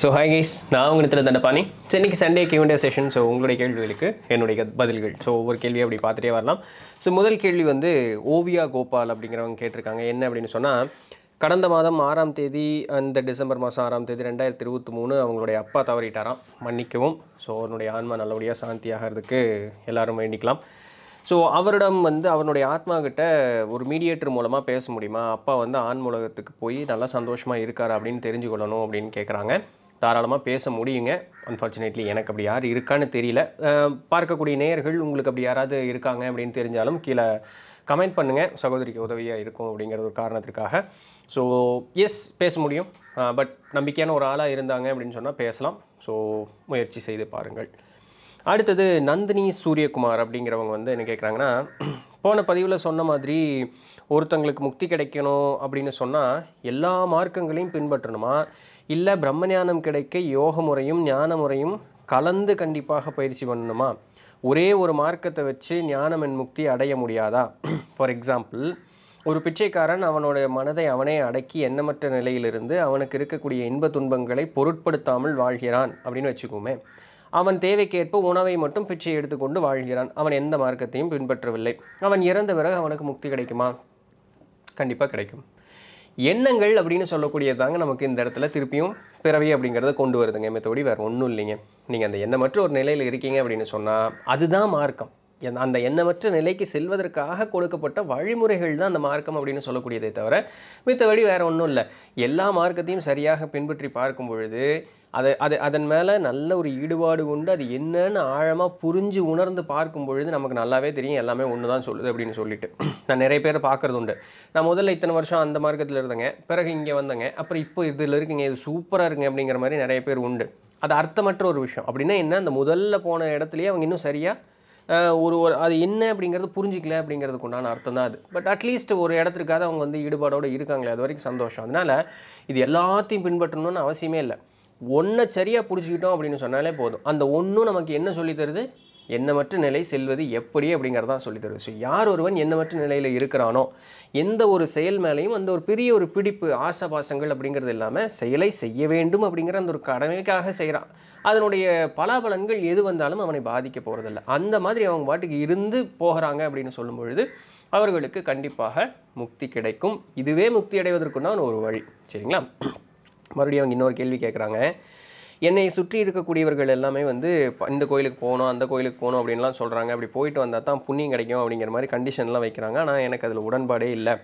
So hi guys நான் உங்கள் இடத்துல தண்டபாணி சென்னைக்கு சண்டே கியூண்டே செஷன் ஸோ உங்களுடைய கேள்விகளுக்கு என்னுடைய பதில்கள் ஸோ ஒவ்வொரு கேள்வியும் அப்படி பார்த்துட்டே வரலாம் ஸோ முதல் கேள்வி வந்து ஓவியா கோபால் அப்படிங்கிறவங்க கேட்டிருக்காங்க என்ன அப்படின்னு சொன்னால் கடந்த மாதம் ஆறாம் தேதி அந்த டிசம்பர் மாதம் ஆறாம் தேதி ரெண்டாயிரத்தி இருபத்தி மூணு அவங்களுடைய அப்பா தவறிட்டாராம் மன்னிக்கவும் ஸோ அவருடைய ஆன்மா நல்லபடியாக சாந்தி ஆகிறதுக்கு எல்லோரும் வேண்டிக்கலாம் ஸோ அவரிடம் வந்து அவனுடைய ஆத்மாக்கிட்ட ஒரு மீடியேட்டர் மூலமாக பேச முடியுமா அப்பா வந்து ஆண் போய் நல்லா சந்தோஷமாக இருக்கார் அப்படின்னு தெரிஞ்சுக்கொள்ளணும் அப்படின்னு கேட்குறாங்க தாராளமாக பேச முடியுங்க அன்ஃபார்ச்சுனேட்லி எனக்கு அப்படி யார் இருக்கான்னு தெரியல பார்க்கக்கூடிய நேயர்கள் உங்களுக்கு அப்படி யாராவது இருக்காங்க அப்படின்னு தெரிஞ்சாலும் கீழே கமெண்ட் பண்ணுங்கள் சகோதரிக்கு உதவியாக இருக்கும் அப்படிங்கிற ஒரு காரணத்திற்காக ஸோ எஸ் பேச முடியும் பட் நம்பிக்கையான ஒரு ஆளாக இருந்தாங்க அப்படின்னு சொன்னால் பேசலாம் ஸோ முயற்சி செய்து பாருங்கள் அடுத்தது நந்தினி சூரியகுமார் அப்படிங்கிறவங்க வந்து என்ன கேட்குறாங்கன்னா போன பதிவில் சொன்ன மாதிரி ஒருத்தங்களுக்கு முக்தி கிடைக்கணும் அப்படின்னு சொன்னால் எல்லா மார்க்கங்களையும் பின்பற்றணுமா இல்லை பிரம்ம ஞானம் கிடைக்க யோக முறையும் ஞான முறையும் கலந்து கண்டிப்பாக பயிற்சி பண்ணணுமா ஒரே ஒரு மார்க்கத்தை வச்சு ஞானம் என் முக்தி அடைய முடியாதா ஃபார் எக்ஸாம்பிள் ஒரு பிச்சைக்காரன் அவனுடைய மனதை அவனே அடக்கி எண்ணமற்ற நிலையிலிருந்து அவனுக்கு இருக்கக்கூடிய இன்ப துன்பங்களை பொருட்படுத்தாமல் வாழ்கிறான் அப்படின்னு வச்சுக்கோமே அவன் தேவைக்கேற்ப உணவை மட்டும் பிச்சை எடுத்துக்கொண்டு வாழ்கிறான் அவன் எந்த மார்க்கத்தையும் பின்பற்றவில்லை அவன் இறந்த பிறகு அவனுக்கு முக்தி கிடைக்குமா கண்டிப்பாக கிடைக்கும் எண்ணங்கள் அப்படின்னு சொல்லக்கூடியதாங்க நமக்கு இந்த இடத்துல திருப்பியும் பிறவி அப்படிங்கிறத கொண்டு வருதுங்க மெத்தபடி வேறு ஒன்றும் இல்லைங்க நீங்கள் அந்த எண்ணமற்ற ஒரு நிலையில் இருக்கீங்க அப்படின்னு சொன்னால் அதுதான் மார்க்கம் அந்த எண்ணமற்ற நிலைக்கு செல்வதற்காக கொடுக்கப்பட்ட வழிமுறைகள் தான் அந்த மார்க்கம் அப்படின்னு சொல்லக்கூடியதே தவிர மித்தபடி வேறு ஒன்றும் இல்லை எல்லா மார்க்கத்தையும் சரியாக பின்பற்றி பார்க்கும் பொழுது அதை அது அதன் மேலே நல்ல ஒரு ஈடுபாடு கொண்டு அது என்னன்னு ஆழமாக புரிஞ்சு உணர்ந்து பார்க்கும் பொழுது நமக்கு நல்லாவே தெரியும் எல்லாமே ஒன்று தான் சொல்லுது அப்படின்னு சொல்லிட்டு நான் நிறைய பேர் பார்க்குறது உண்டு நான் முதல்ல இத்தனை வருஷம் அந்த மார்க்கத்தில் இருந்தேங்க பிறகு இங்கே வந்தேங்க அப்புறம் இப்போ இதில் இருக்குங்க இது சூப்பராக இருக்குங்க அப்படிங்கிற மாதிரி நிறைய பேர் உண்டு அது அர்த்தமற்ற ஒரு விஷயம் அப்படின்னா என்ன அந்த முதல்ல போன இடத்துலையே அவங்க இன்னும் சரியாக ஒரு ஒரு அது என்ன அப்படிங்கிறது புரிஞ்சிக்கல அப்படிங்கிறதுக்கு உண்டான அர்த்தம் தான் அது பட் அட்லீஸ்ட் ஒரு இடத்துக்காக அவங்க வந்து ஈடுபாடோடு இருக்காங்களே அது வரைக்கும் சந்தோஷம் அதனால் இது எல்லாத்தையும் பின்பற்றணும்னு அவசியமே இல்லை ஒன்றை சரியாக பிடிச்சிக்கிட்டோம் அப்படின்னு சொன்னாலே போதும் அந்த ஒன்றும் நமக்கு என்ன சொல்லி தருது எண்ணமற்ற நிலை செல்வது எப்படி அப்படிங்கிறதான் சொல்லி ஸோ யார் ஒருவன் எண்ணமற்ற நிலையில் இருக்கிறானோ எந்த ஒரு செயல் மேலேயும் அந்த ஒரு பெரிய ஒரு பிடிப்பு ஆசை பாசங்கள் அப்படிங்கிறது இல்லாமல் செயலை செய்ய வேண்டும் அப்படிங்கிற அந்த ஒரு கடமைக்காக செய்கிறான் அதனுடைய பல பலன்கள் எது வந்தாலும் அவனை பாதிக்க போகிறதில்ல அந்த மாதிரி அவங்க பாட்டுக்கு இருந்து போகிறாங்க அப்படின்னு சொல்லும் பொழுது அவர்களுக்கு கண்டிப்பாக முக்தி கிடைக்கும் இதுவே முக்தி அடைவதற்குன்னா ஒரு வழி சரிங்களா மறுபடியும் அவங்க இன்னொரு கேள்வி கேட்குறாங்க என்னை சுற்றி இருக்கக்கூடியவர்கள் எல்லாமே வந்து இந்த கோயிலுக்கு போகணும் அந்த கோயிலுக்கு போகணும் அப்படின்லாம் சொல்கிறாங்க அப்படி போயிட்டு வந்தால் தான் புண்ணியம் கிடைக்கும் அப்படிங்கிற மாதிரி கண்டிஷன்லாம் வைக்கிறாங்க ஆனால் எனக்கு அதில் உடன்பாடே இல்லை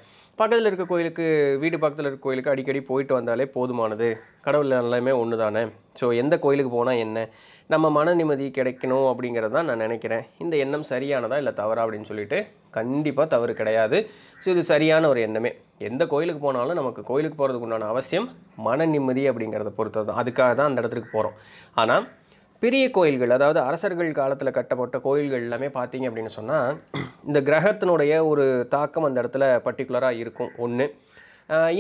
பக்கத்தில் இருக்க கோயிலுக்கு வீடு பக்கத்தில் இருக்க கோயிலுக்கு அடிக்கடி போயிட்டு வந்தாலே போதுமானது கடவுள் எல்லாமே ஒன்று தானே ஸோ எந்த கோயிலுக்கு போனால் என்ன நம்ம மன நிம்மதி கிடைக்கணும் அப்படிங்கிறது தான் நான் நினைக்கிறேன் இந்த எண்ணம் சரியானதா இல்லை தவறா அப்படின்னு சொல்லிட்டு கண்டிப்பாக தவறு கிடையாது ஸோ இது சரியான ஒரு எண்ணமே எந்த கோயிலுக்கு போனாலும் நமக்கு கோயிலுக்கு போகிறதுக்கு உண்டான அவசியம் மன நிம்மதி அப்படிங்கிறத பொறுத்தது தான் அதுக்காக தான் அந்த இடத்துக்கு போகிறோம் ஆனால் பெரிய கோயில்கள் அதாவது அரசர்கள் காலத்தில் கட்டப்பட்ட கோயில்கள் எல்லாமே பார்த்தீங்க அப்படின்னு சொன்னால் இந்த கிரகத்தினுடைய ஒரு தாக்கம் அந்த இடத்துல பர்டிகுலராக இருக்கும் ஒன்று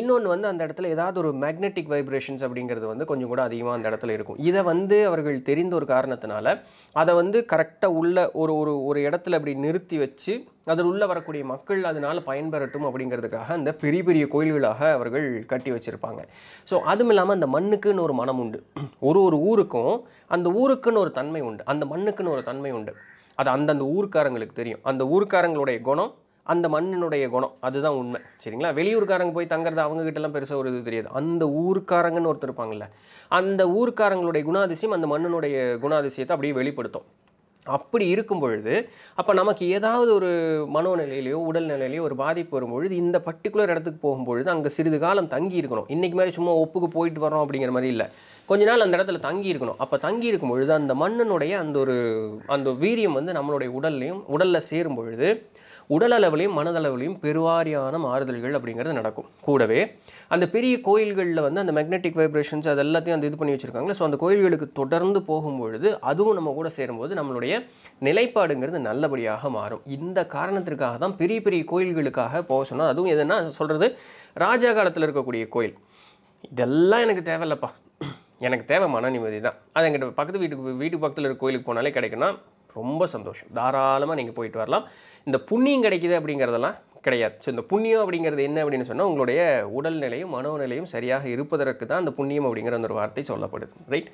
இன்னொன்று வந்து அந்த இடத்துல ஏதாவது ஒரு மேக்னெட்டிக் வைப்ரேஷன்ஸ் அப்படிங்கிறது வந்து கொஞ்சம் கூட அதிகமாக அந்த இடத்துல இருக்கும் இதை வந்து அவர்கள் தெரிந்த ஒரு காரணத்தினால அதை வந்து கரெக்டாக உள்ள ஒரு ஒரு ஒரு இடத்துல அப்படி நிறுத்தி வச்சு அதில் உள்ளே வரக்கூடிய மக்கள் அதனால் பயன்பெறட்டும் அப்படிங்கிறதுக்காக அந்த பெரிய பெரிய கோயில்களாக அவர்கள் கட்டி வச்சுருப்பாங்க ஸோ அதுவும் இல்லாமல் அந்த மண்ணுக்குன்னு ஒரு மனம் உண்டு ஒரு ஒரு ஊருக்கும் அந்த ஊருக்குன்னு ஒரு தன்மை உண்டு அந்த மண்ணுக்குன்னு ஒரு தன்மை உண்டு அது அந்தந்த ஊர்க்காரங்களுக்கு தெரியும் அந்த ஊர்க்காரங்களுடைய குணம் அந்த மண்ணினுடைய குணம் அதுதான் உண்மை சரிங்களா வெளியூர்காரங்க போய் தங்குறது கிட்டலாம் பெருசாக ஒரு இது தெரியாது அந்த ஊர்க்காரங்கன்னு ஒருத்தர் இருப்பாங்கள்ல அந்த ஊர்க்காரங்களுடைய குணாதிசயம் அந்த மண்ணினுடைய குணாதிசயத்தை அப்படியே வெளிப்படுத்தும் அப்படி இருக்கும் பொழுது அப்போ நமக்கு ஏதாவது ஒரு மனோநிலையிலையோ உடல்நிலையிலையோ ஒரு பாதிப்பு வரும்பொழுது இந்த பர்டிகுலர் இடத்துக்கு போகும்பொழுது அங்கே சிறிது காலம் தங்கி இருக்கணும் இன்றைக்கி மாதிரி சும்மா ஒப்புக்கு போயிட்டு வரோம் அப்படிங்கிற மாதிரி இல்லை கொஞ்ச நாள் அந்த இடத்துல தங்கி இருக்கணும் அப்போ தங்கி இருக்கும் பொழுது அந்த மண்ணினுடைய அந்த ஒரு அந்த வீரியம் வந்து நம்மளுடைய உடல்லையும் உடலில் சேரும் பொழுது உடலளவிலையும் மனதளவிலையும் பெருவாரியான மாறுதல்கள் அப்படிங்கிறது நடக்கும் கூடவே அந்த பெரிய கோயில்களில் வந்து அந்த மேக்னெட்டிக் வைப்ரேஷன்ஸ் அது எல்லாத்தையும் அந்த இது பண்ணி வச்சுருக்காங்களே ஸோ அந்த கோயில்களுக்கு தொடர்ந்து போகும்பொழுது அதுவும் நம்ம கூட சேரும்போது நம்மளுடைய நிலைப்பாடுங்கிறது நல்லபடியாக மாறும் இந்த காரணத்திற்காக தான் பெரிய பெரிய கோயில்களுக்காக போக சொன்னால் அதுவும் எதுன்னா சொல்கிறது ராஜா காலத்தில் இருக்கக்கூடிய கோயில் இதெல்லாம் எனக்கு தேவையில்லப்பா எனக்கு தேவை மன நிம்மதி தான் அது எங்கிட்ட பக்கத்து வீட்டுக்கு வீட்டுக்கு பக்கத்தில் இருக்க கோயிலுக்கு போனாலே கிடைக்குன்னா ரொம்ப சந்தோஷம் தாராளமாக நீங்கள் போயிட்டு வரலாம் இந்த புண்ணியம் கிடைக்கிது அப்படிங்கிறதெல்லாம் கிடையாது ஸோ இந்த புண்ணியம் அப்படிங்கிறது என்ன அப்படின்னு சொன்னால் உங்களுடைய உடல்நிலையும் மனோநிலையும் சரியாக இருப்பதற்கு தான் அந்த புண்ணியம் அப்படிங்கிற ஒரு வார்த்தை சொல்லப்படுது ரைட்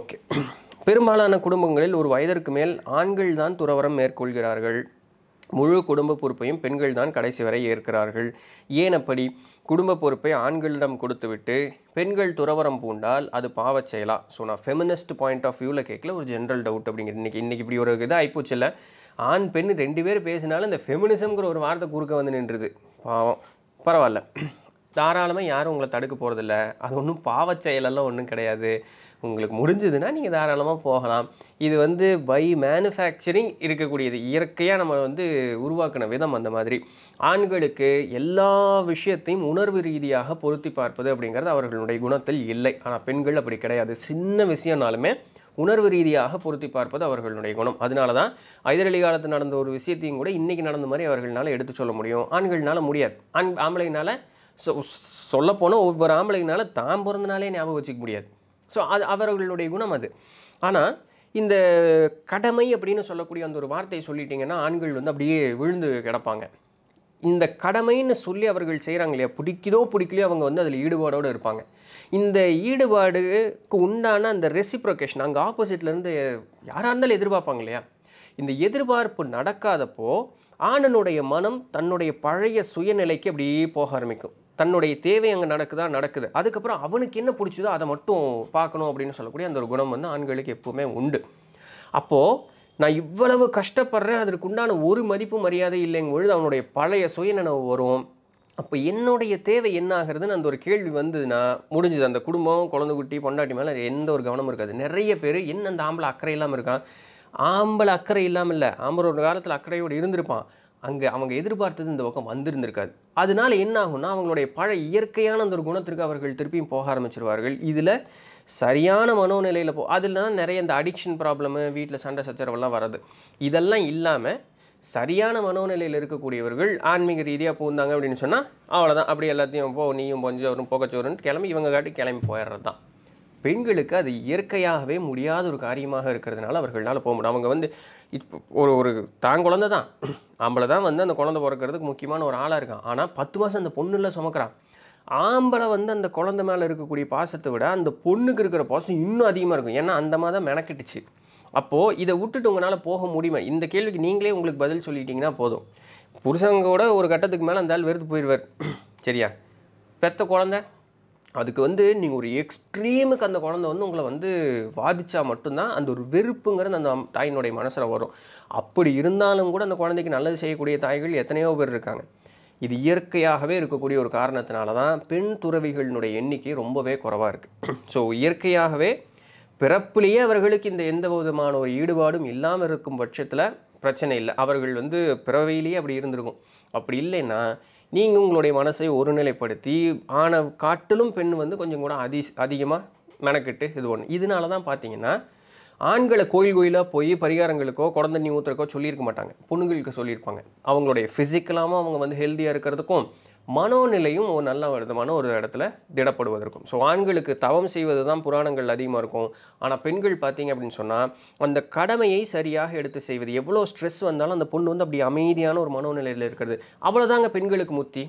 ஓகே பெரும்பாலான குடும்பங்களில் ஒரு வயதிற்கு மேல் ஆண்கள் தான் துறவரம் மேற்கொள்கிறார்கள் முழு குடும்ப பொறுப்பையும் பெண்கள் தான் கடைசி வரை ஏற்கிறார்கள் ஏன் அப்படி குடும்ப பொறுப்பை ஆண்களிடம் கொடுத்துவிட்டு பெண்கள் துறவரம் பூண்டால் அது பாவச் செயலா ஸோ நான் ஃபெமினிஸ்ட் பாயிண்ட் ஆஃப் வியூவில் கேட்கல ஒரு ஜென்ரல் டவுட் அப்படிங்கிற இன்றைக்கி இன்றைக்கி இப்படி ஒரு இதாக ஆய்ப்போச்சு இல்லை ஆண் பெண் ரெண்டு பேர் பேசினாலும் இந்த ஃபெமினிசம்ங்கிற ஒரு வார்த்தை குறுக்க வந்து நின்றுது பாவம் பரவாயில்ல தாராளமாக யாரும் உங்களை தடுக்க போகிறதில்ல அது ஒன்றும் பாவச் செயலெல்லாம் ஒன்றும் கிடையாது உங்களுக்கு முடிஞ்சதுன்னா நீங்கள் தாராளமாக போகலாம் இது வந்து பை மேனுஃபேக்சரிங் இருக்கக்கூடியது இயற்கையாக நம்ம வந்து உருவாக்கின விதம் அந்த மாதிரி ஆண்களுக்கு எல்லா விஷயத்தையும் உணர்வு ரீதியாக பொருத்தி பார்ப்பது அப்படிங்கிறது அவர்களுடைய குணத்தில் இல்லை ஆனால் பெண்கள் அப்படி கிடையாது சின்ன விஷயம்னாலுமே உணர்வு ரீதியாக பொருத்தி பார்ப்பது அவர்களுடைய குணம் அதனால தான் ஐதரளி காலத்தில் நடந்த ஒரு விஷயத்தையும் கூட இன்றைக்கி நடந்த மாதிரி அவர்களால் எடுத்து சொல்ல முடியும் ஆண்கள்னால முடியாது ஆண் ஆம்பளைனால சொ சொல்லப்போனால் ஒவ்வொரு ஆம்பளைனால தான் பிறந்தனாலே ஞாபகம் வச்சுக்க முடியாது ஸோ அது அவர்களுடைய குணம் அது ஆனால் இந்த கடமை அப்படின்னு சொல்லக்கூடிய அந்த ஒரு வார்த்தையை சொல்லிட்டிங்கன்னா ஆண்கள் வந்து அப்படியே விழுந்து கிடப்பாங்க இந்த கடமைன்னு சொல்லி அவர்கள் செய்கிறாங்க இல்லையா பிடிக்குதோ பிடிக்கலையோ அவங்க வந்து அதில் ஈடுபாடோடு இருப்பாங்க இந்த ஈடுபாடுக்கு உண்டான அந்த ரெசிப்ரோகேஷன் அங்கே ஆப்போசிட்லேருந்து யாராக இருந்தாலும் எதிர்பார்ப்பாங்க இல்லையா இந்த எதிர்பார்ப்பு நடக்காதப்போ ஆணனுடைய மனம் தன்னுடைய பழைய சுயநிலைக்கு அப்படியே போக ஆரம்பிக்கும் தன்னுடைய தேவை அங்கே நடக்குதா நடக்குது அதுக்கப்புறம் அவனுக்கு என்ன பிடிச்சதோ அதை மட்டும் பார்க்கணும் அப்படின்னு சொல்லக்கூடிய அந்த ஒரு குணம் வந்து ஆண்களுக்கு எப்போவுமே உண்டு அப்போது நான் இவ்வளவு கஷ்டப்படுறேன் அதற்கு உண்டான ஒரு மதிப்பு மரியாதை இல்லைங்க பொழுது அவனுடைய பழைய சுயநினைவு வரும் அப்போ என்னுடைய தேவை என்ன ஆகிறதுன்னு அந்த ஒரு கேள்வி வந்ததுன்னா முடிஞ்சுது அந்த குடும்பம் குழந்தை குட்டி பொண்டாட்டி மேலே எந்த ஒரு கவனமும் இருக்காது நிறைய பேர் என்ன அந்த ஆம்பளை அக்கறை இல்லாமல் இருக்கான் ஆம்பளை அக்கறை இல்லாமல் இல்லை ஆம்பளை ஒரு காலத்தில் அக்கறையோடு இருந்திருப்பான் அங்கே அவங்க எதிர்பார்த்தது இந்த பக்கம் வந்திருந்திருக்காது அதனால என்ன ஆகும்னா அவங்களுடைய பழைய இயற்கையான அந்த ஒரு குணத்திற்கு அவர்கள் திருப்பியும் போக ஆரம்பிச்சிருவார்கள் இதில் சரியான மனோநிலையில் போ அதில் தான் நிறைய இந்த அடிக்ஷன் ப்ராப்ளமு வீட்டில் சண்டை சச்சரவெல்லாம் வர்றது இதெல்லாம் இல்லாமல் சரியான மனோநிலையில் இருக்கக்கூடியவர்கள் ஆன்மீக ரீதியாக பூந்தாங்க அப்படின்னு சொன்னால் அவ்வளோதான் அப்படி எல்லாத்தையும் போ நீயும் பொஞ்சோரும் போகச்சோருன்னு கிளம்பி இவங்க காட்டி கிளம்பி போயிடுறது தான் பெண்களுக்கு அது இயற்கையாகவே முடியாத ஒரு காரியமாக இருக்கிறதுனால அவர்களால் போக முடியும் அவங்க வந்து இப்போ ஒரு ஒரு தான் குழந்த தான் ஆம்பளை தான் வந்து அந்த குழந்தை பிறக்கிறதுக்கு முக்கியமான ஒரு ஆளாக இருக்கான் ஆனால் பத்து மாதம் அந்த பொண்ணுல சுமக்கிறான் ஆம்பளை வந்து அந்த குழந்தை மேலே இருக்கக்கூடிய பாசத்தை விட அந்த பொண்ணுக்கு இருக்கிற பாசம் இன்னும் அதிகமாக இருக்கும் ஏன்னா அந்த மாதிரி மெனக்கிட்டுச்சு அப்போது இதை விட்டுட்டு உங்களால் போக முடியுமா இந்த கேள்விக்கு நீங்களே உங்களுக்கு பதில் சொல்லிட்டீங்கன்னா போதும் புருஷங்க கூட ஒரு கட்டத்துக்கு மேலே அந்த ஆள் வெறுத்து போயிடுவார் சரியா பெத்த குழந்தை அதுக்கு வந்து நீங்கள் ஒரு எக்ஸ்ட்ரீமுக்கு அந்த குழந்த வந்து உங்களை வந்து வாதிச்சா மட்டும்தான் அந்த ஒரு வெறுப்புங்கிறது அந்த தாயினுடைய மனசில் வரும் அப்படி இருந்தாலும் கூட அந்த குழந்தைக்கு நல்லது செய்யக்கூடிய தாய்கள் எத்தனையோ பேர் இருக்காங்க இது இயற்கையாகவே இருக்கக்கூடிய ஒரு காரணத்தினால தான் பெண் துறவிகளினுடைய எண்ணிக்கை ரொம்பவே குறவாக இருக்குது ஸோ இயற்கையாகவே பிறப்பிலேயே அவர்களுக்கு இந்த எந்த விதமான ஒரு ஈடுபாடும் இல்லாமல் இருக்கும் பட்சத்தில் பிரச்சனை இல்லை அவர்கள் வந்து பிறவையிலேயே அப்படி இருந்திருக்கும் அப்படி இல்லைன்னா நீங்கள் உங்களுடைய மனசை ஒருநிலைப்படுத்தி ஆன காட்டிலும் பெண் வந்து கொஞ்சம் கூட அதி அதிகமாக மெனக்கெட்டு இது ஒன்று இதனால தான் பார்த்தீங்கன்னா ஆண்களை கோயில் கோயிலாக போய் பரிகாரங்களுக்கோ குழந்தை நீ ஊற்றுறக்கோ சொல்லியிருக்க மாட்டாங்க பொண்ணுங்களுக்கு சொல்லியிருப்பாங்க அவங்களுடைய ஃபிசிக்கலாகவும் அவங்க வந்து ஹெல்த்தியாக இருக்கிறதுக்கும் மனோநிலையும் ஒரு நல்ல விதமான ஒரு இடத்துல திடப்படுவதற்கும் ஸோ ஆண்களுக்கு தவம் செய்வது தான் புராணங்கள் அதிகமாக இருக்கும் ஆனால் பெண்கள் பார்த்தீங்க அப்படின்னு சொன்னால் அந்த கடமையை சரியாக எடுத்து செய்வது எவ்வளோ ஸ்ட்ரெஸ் வந்தாலும் அந்த பொண்ணு வந்து அப்படி அமைதியான ஒரு மனோநிலையில் இருக்கிறது அவ்வளோதாங்க பெண்களுக்கு முத்தி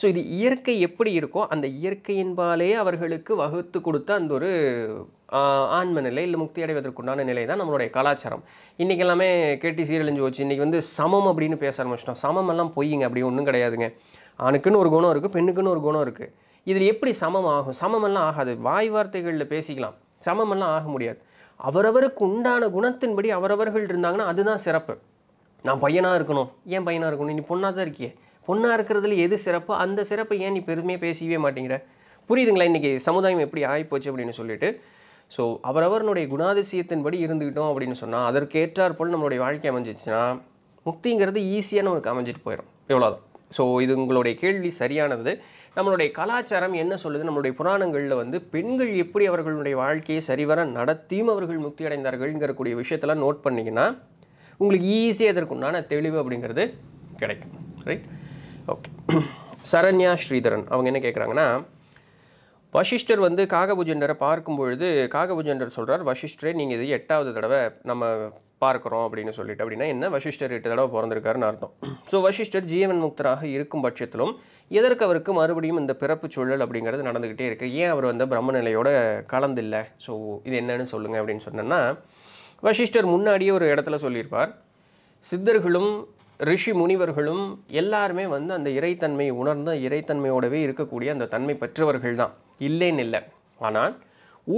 ஸோ இது இயற்கை எப்படி இருக்கோ அந்த இயற்கையின்பாலே அவர்களுக்கு வகுத்து கொடுத்த அந்த ஒரு ஆன்ம நிலை இல்லை முக்தி அடைவதற்குண்டான நிலை தான் நம்மளுடைய கலாச்சாரம் இன்றைக்கி எல்லாமே கேட்டி சீரழிஞ்சு வச்சு இன்றைக்கி வந்து சமம் அப்படின்னு பேச ஆரம்பிச்சிட்டோம் எல்லாம் பொய்யுங்க அப்படி ஒன்றும் கிடையாதுங்க ஆணுக்குன்னு ஒரு குணம் இருக்குது பெண்ணுக்குன்னு ஒரு குணம் இருக்குது இதில் எப்படி சமம் ஆகும் சமமெல்லாம் ஆகாது வாய் வார்த்தைகளில் பேசிக்கலாம் சமமெல்லாம் ஆக முடியாது அவரவருக்கு உண்டான குணத்தின்படி அவரவர்கள் இருந்தாங்கன்னா அதுதான் சிறப்பு நான் பையனாக இருக்கணும் ஏன் பையனாக இருக்கணும் நீ பொண்ணாக தான் இருக்கியே பொண்ணாக இருக்கிறதுல எது சிறப்பு அந்த சிறப்பை ஏன் நீ பெருமையாக பேசவே மாட்டேங்கிற புரியுதுங்களா இன்றைக்கி சமுதாயம் எப்படி ஆகிப்போச்சு அப்படின்னு சொல்லிட்டு ஸோ அவரவருடைய குணாதிசயத்தின்படி இருந்துக்கிட்டோம் அப்படின்னு சொன்னால் அதற்கேற்றாற்போல் நம்மளுடைய வாழ்க்கை அமைஞ்சிச்சுன்னா முக்திங்கிறது ஈஸியான ஒரு அமைஞ்சிட்டு போயிடும் எவ்வளோதான் ஸோ இது உங்களுடைய கேள்வி சரியானது நம்மளுடைய கலாச்சாரம் என்ன சொல்லுது நம்மளுடைய புராணங்களில் வந்து பெண்கள் எப்படி அவர்களுடைய வாழ்க்கையை சரிவர நடத்தியும் அவர்கள் முக்தி அடைந்தார்கள்ங்கிற விஷயத்தெல்லாம் நோட் பண்ணிங்கன்னா உங்களுக்கு ஈஸியாக உண்டான தெளிவு அப்படிங்கிறது கிடைக்கும் ரைட் ஓகே சரண்யா ஸ்ரீதரன் அவங்க என்ன கேட்குறாங்கன்னா வசிஷ்டர் வந்து காகபூஜண்டரை பார்க்கும் பொழுது சொல்கிறார் வசிஷ்டரே நீங்கள் இது எட்டாவது தடவை நம்ம பார்க்குறோம் அப்படின்னு சொல்லிட்டு அப்படின்னா என்ன வசிஷ்டர் எட்டு தடவை பிறந்திருக்காருன்னு அர்த்தம் ஸோ வசிஷ்டர் ஜீவன் முக்தராக இருக்கும் பட்சத்திலும் எதற்கு அவருக்கு மறுபடியும் இந்த பிறப்பு சூழல் அப்படிங்கிறது நடந்துக்கிட்டே இருக்குது ஏன் அவர் வந்து பிரம்ம நிலையோட கலந்தில்லை ஸோ இது என்னன்னு சொல்லுங்கள் அப்படின்னு சொன்னேன்னா வசிஷ்டர் முன்னாடியே ஒரு இடத்துல சொல்லியிருப்பார் சித்தர்களும் ரிஷி முனிவர்களும் எல்லாருமே வந்து அந்த இறைத்தன்மை உணர்ந்த இறைத்தன்மையோடவே இருக்கக்கூடிய அந்த தன்மை பெற்றவர்கள் தான் இல்லைன்னு இல்லை ஆனால்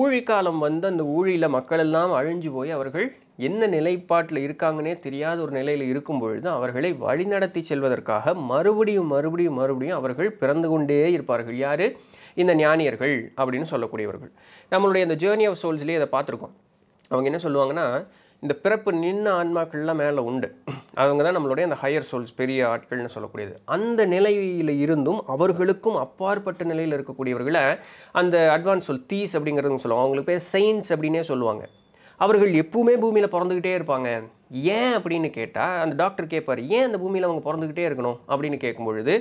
ஊழிக்காலம் வந்து அந்த ஊழியில் மக்கள் எல்லாம் அழிஞ்சு போய் அவர்கள் என்ன நிலைப்பாட்டில் இருக்காங்கன்னே தெரியாத ஒரு நிலையில் இருக்கும் பொழுது அவர்களை வழிநடத்தி செல்வதற்காக மறுபடியும் மறுபடியும் மறுபடியும் அவர்கள் பிறந்து கொண்டே இருப்பார்கள் யார் இந்த ஞானியர்கள் அப்படின்னு சொல்லக்கூடியவர்கள் நம்மளுடைய இந்த ஜேர்னி ஆஃப் சோல்ஸ்லேயே அதை பார்த்துருக்கோம் அவங்க என்ன சொல்லுவாங்கன்னா இந்த பிறப்பு நின்ன ஆன்மாக்கள்லாம் மேலே உண்டு அவங்க தான் நம்மளுடைய அந்த ஹையர் சோல்ஸ் பெரிய ஆட்கள்னு சொல்லக்கூடியது அந்த நிலையில் இருந்தும் அவர்களுக்கும் அப்பாற்பட்ட நிலையில் இருக்கக்கூடியவர்களை அந்த அட்வான்ஸ் சொல் தீஸ் அப்படிங்கிறதுன்னு சொல்லுவாங்க அவங்களுக்கு பேர் செயின்ஸ் அப்படின்னே சொல்லுவாங்க அவர்கள் எப்பவுமே பூமியில் பிறந்துக்கிட்டே இருப்பாங்க ஏன் அப்படின்னு கேட்டால் அந்த டாக்டர் கேட்பார் ஏன் அந்த பூமியில் அவங்க பிறந்துக்கிட்டே இருக்கணும் அப்படின்னு கேட்கும்பொழுது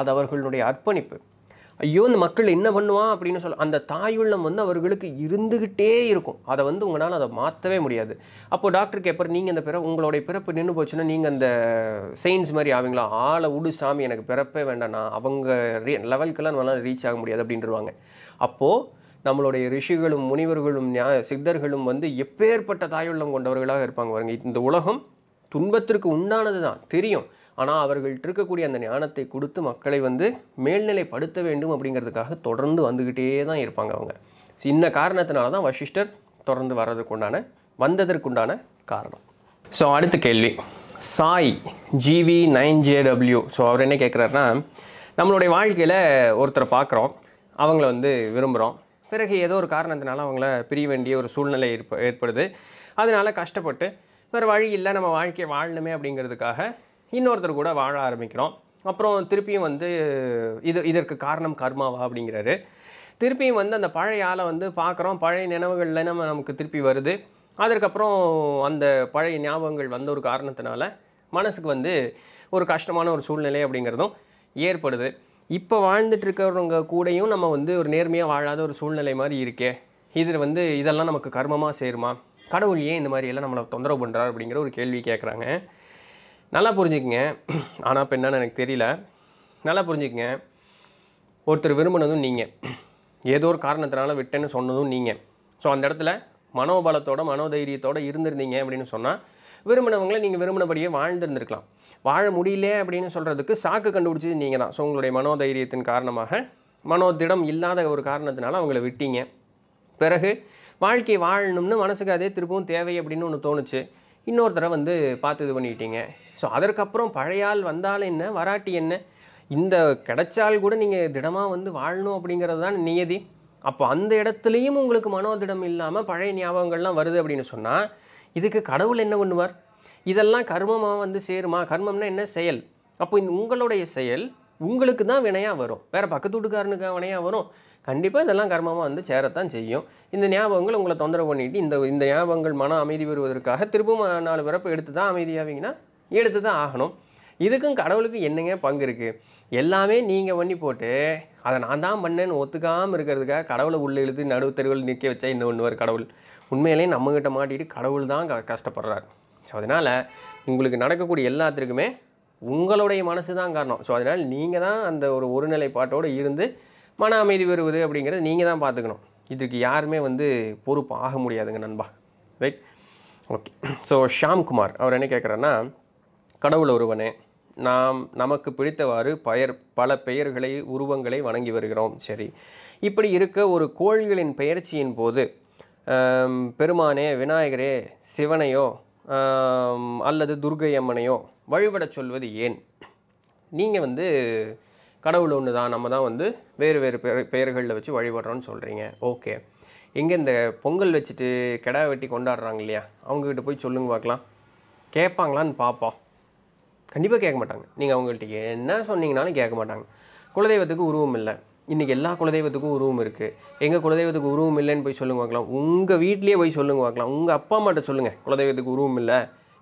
அது அவர்களுடைய அர்ப்பணிப்பு ஐயோ இந்த மக்கள் என்ன பண்ணுவான் அப்படின்னு சொல்ல அந்த தாயுள்ளம் வந்து அவர்களுக்கு இருந்துக்கிட்டே இருக்கும் அதை வந்து உங்களால் அதை மாற்றவே முடியாது அப்போது டாக்டர் கேட்பார் நீங்கள் அந்த பிற உங்களுடைய பிறப்பு நின்று போச்சுன்னா நீங்கள் அந்த செயின்ஸ் மாதிரி ஆவீங்களா ஆளை உடு சாமி எனக்கு பிறப்பே வேண்டாம் நான் அவங்க லெவல்க்கெல்லாம் நம்மளால் ரீச் ஆக முடியாது அப்படின்ட்டுருவாங்க அப்போது நம்மளுடைய ரிஷிகளும் முனிவர்களும் நியாய சித்தர்களும் வந்து எப்பேற்பட்ட தாயுள்ளம் கொண்டவர்களாக இருப்பாங்க வருங்க இந்த உலகம் துன்பத்திற்கு உண்டானது தான் தெரியும் ஆனால் அவர்கள்ட்ட இருக்கக்கூடிய அந்த ஞானத்தை கொடுத்து மக்களை வந்து மேல்நிலைப்படுத்த வேண்டும் அப்படிங்கிறதுக்காக தொடர்ந்து வந்துக்கிட்டே தான் இருப்பாங்க அவங்க ஸோ இந்த காரணத்தினால தான் வசிஷ்டர் தொடர்ந்து வர்றதுக்குண்டான வந்ததற்குண்டான காரணம் ஸோ அடுத்த கேள்வி Sai GV nine J W so அவர் என்ன கேட்குறாருன்னா நம்மளுடைய வாழ்க்கையில் ஒருத்தரை பார்க்குறோம் அவங்கள வந்து விரும்புகிறோம் பிறகு ஏதோ ஒரு காரணத்தினால அவங்கள பிரிய வேண்டிய ஒரு சூழ்நிலை ஏற்ப ஏற்படுது அதனால் கஷ்டப்பட்டு வேறு வழி இல்லை நம்ம வாழ்க்கையை வாழணுமே அப்படிங்கிறதுக்காக இன்னொருத்தர் கூட வாழ ஆரம்பிக்கிறோம் அப்புறம் திருப்பியும் வந்து இது இதற்கு காரணம் கர்மாவா அப்படிங்கிறாரு திருப்பியும் வந்து அந்த பழைய ஆளை வந்து பார்க்குறோம் பழைய நினைவுகளில் நம்ம நமக்கு திருப்பி வருது அதற்கப்புறம் அந்த பழைய ஞாபகங்கள் வந்த ஒரு காரணத்தினால மனசுக்கு வந்து ஒரு கஷ்டமான ஒரு சூழ்நிலை அப்படிங்கிறதும் ஏற்படுது இப்போ வாழ்ந்துட்டுருக்கிறவங்க கூடையும் நம்ம வந்து ஒரு நேர்மையாக வாழாத ஒரு சூழ்நிலை மாதிரி இருக்கே இதில் வந்து இதெல்லாம் நமக்கு கர்மமாக சேருமா கடவுள் ஏன் இந்த மாதிரியெல்லாம் நம்மளை தொந்தரவு பண்ணுறார் அப்படிங்கிற ஒரு கேள்வி கேட்குறாங்க நல்லா புரிஞ்சுக்குங்க ஆனால் இப்போ என்னன்னு எனக்கு தெரியல நல்லா புரிஞ்சுக்குங்க ஒருத்தர் விரும்பினதும் நீங்கள் ஏதோ ஒரு காரணத்தினால விட்டேன்னு சொன்னதும் நீங்கள் ஸோ அந்த இடத்துல மனோபலத்தோட மனோதைரியத்தோடு இருந்திருந்தீங்க அப்படின்னு சொன்னால் விரும்பினவங்களை நீங்கள் விரும்பினபடியே வாழ்ந்துருந்துருக்கலாம் வாழ முடியல அப்படின்னு சொல்கிறதுக்கு சாக்கு கண்டுபிடிச்சது நீங்கள் தான் ஸோ உங்களுடைய மனோதைரியத்தின் காரணமாக மனோதிடம் இல்லாத ஒரு காரணத்தினால அவங்கள விட்டீங்க பிறகு வாழ்க்கை வாழணும்னு மனசுக்கு அதே திருப்பவும் தேவை அப்படின்னு ஒன்று தோணுச்சு இன்னொரு தடவை வந்து பார்த்து இது பண்ணிட்டீங்க ஸோ அதற்கப்புறம் பழையால் வந்தால் என்ன வராட்டி என்ன இந்த கிடைச்சால் கூட நீங்கள் திடமாக வந்து வாழணும் அப்படிங்கிறது தான் நியதி அப்போ அந்த இடத்துலையும் உங்களுக்கு மனோதிடம் இல்லாமல் பழைய ஞாபகங்கள்லாம் வருது அப்படின்னு சொன்னால் இதுக்கு கடவுள் என்ன பண்ணுவார் இதெல்லாம் கர்மமாக வந்து சேருமா கர்மம்னா என்ன செயல் அப்போ இந்த உங்களுடைய செயல் உங்களுக்கு தான் வினையாக வரும் வேறு பக்கத்து வீட்டுக்காரனுக்காக வினையாக வரும் கண்டிப்பாக இதெல்லாம் கர்மமாக வந்து சேரத்தான் செய்யும் இந்த ஞாபகங்கள் உங்களை தொந்தரவு பண்ணிட்டு இந்த இந்த ஞாபகங்கள் மன அமைதி பெறுவதற்காக திரும்பவும் நாலு பிறப்பு எடுத்து தான் அமைதியாவீங்கன்னா எடுத்து தான் ஆகணும் இதுக்கும் கடவுளுக்கு என்னங்க பங்கு இருக்குது எல்லாமே நீங்கள் பண்ணி போட்டு அதை நான் தான் பண்ணேன்னு ஒத்துக்காமல் இருக்கிறதுக்காக கடவுளை உள்ளே இழுத்து நடுவு தெருவில் நிற்க வச்சா இன்னும் ஒரு கடவுள் உண்மையிலே நம்மகிட்ட மாட்டிட்டு கடவுள் தான் க கஷ்டப்படுறாரு ஸோ அதனால் உங்களுக்கு நடக்கக்கூடிய எல்லாத்துக்குமே உங்களுடைய மனசு தான் காரணம் ஸோ அதனால் நீங்கள் தான் அந்த ஒரு ஒருநிலைப்பாட்டோடு இருந்து மன அமைதி பெறுவது அப்படிங்கிறத நீங்கள் தான் பார்த்துக்கணும் இதுக்கு யாருமே வந்து பொறுப்பு ஆக முடியாதுங்க நண்பா ரைட் ஓகே ஸோ ஷாம்குமார் அவர் என்ன கேட்குறன்னா கடவுள் ஒருவனே நாம் நமக்கு பிடித்தவாறு பெயர் பல பெயர்களை உருவங்களை வணங்கி வருகிறோம் சரி இப்படி இருக்க ஒரு கோள்களின் பெயர்ச்சியின் போது பெருமானே விநாயகரே சிவனையோ அல்லது துர்கை அம்மனையோ வழிபட சொல்வது ஏன் நீங்கள் வந்து கடவுள் ஒன்று தான் நம்ம தான் வந்து வேறு வேறு பெயர் பெயர்களில் வச்சு வழிபடுறோன்னு சொல்கிறீங்க ஓகே எங்கே இந்த பொங்கல் வச்சுட்டு கிடா வெட்டி கொண்டாடுறாங்க இல்லையா அவங்கக்கிட்ட போய் சொல்லுங்க பார்க்கலாம் கேட்பாங்களான்னு பார்ப்போம் கண்டிப்பாக கேட்க மாட்டாங்க நீங்கள் அவங்கள்ட்ட என்ன சொன்னீங்கனாலும் கேட்க மாட்டாங்க குலதெய்வத்துக்கு உருவம் இல்லை இன்றைக்கி எல்லா குலதெய்வத்துக்கும் உருவம் இருக்குது எங்கள் குலதெய்வத்துக்கு உருவம் இல்லைன்னு போய் சொல்லுங்க பார்க்கலாம் உங்கள் வீட்லேயே போய் சொல்லுங்க பார்க்கலாம் உங்கள் அப்பா அம்மாட்ட சொல்லுங்கள் குலதெய்வத்துக்கு உருவம் இல்லை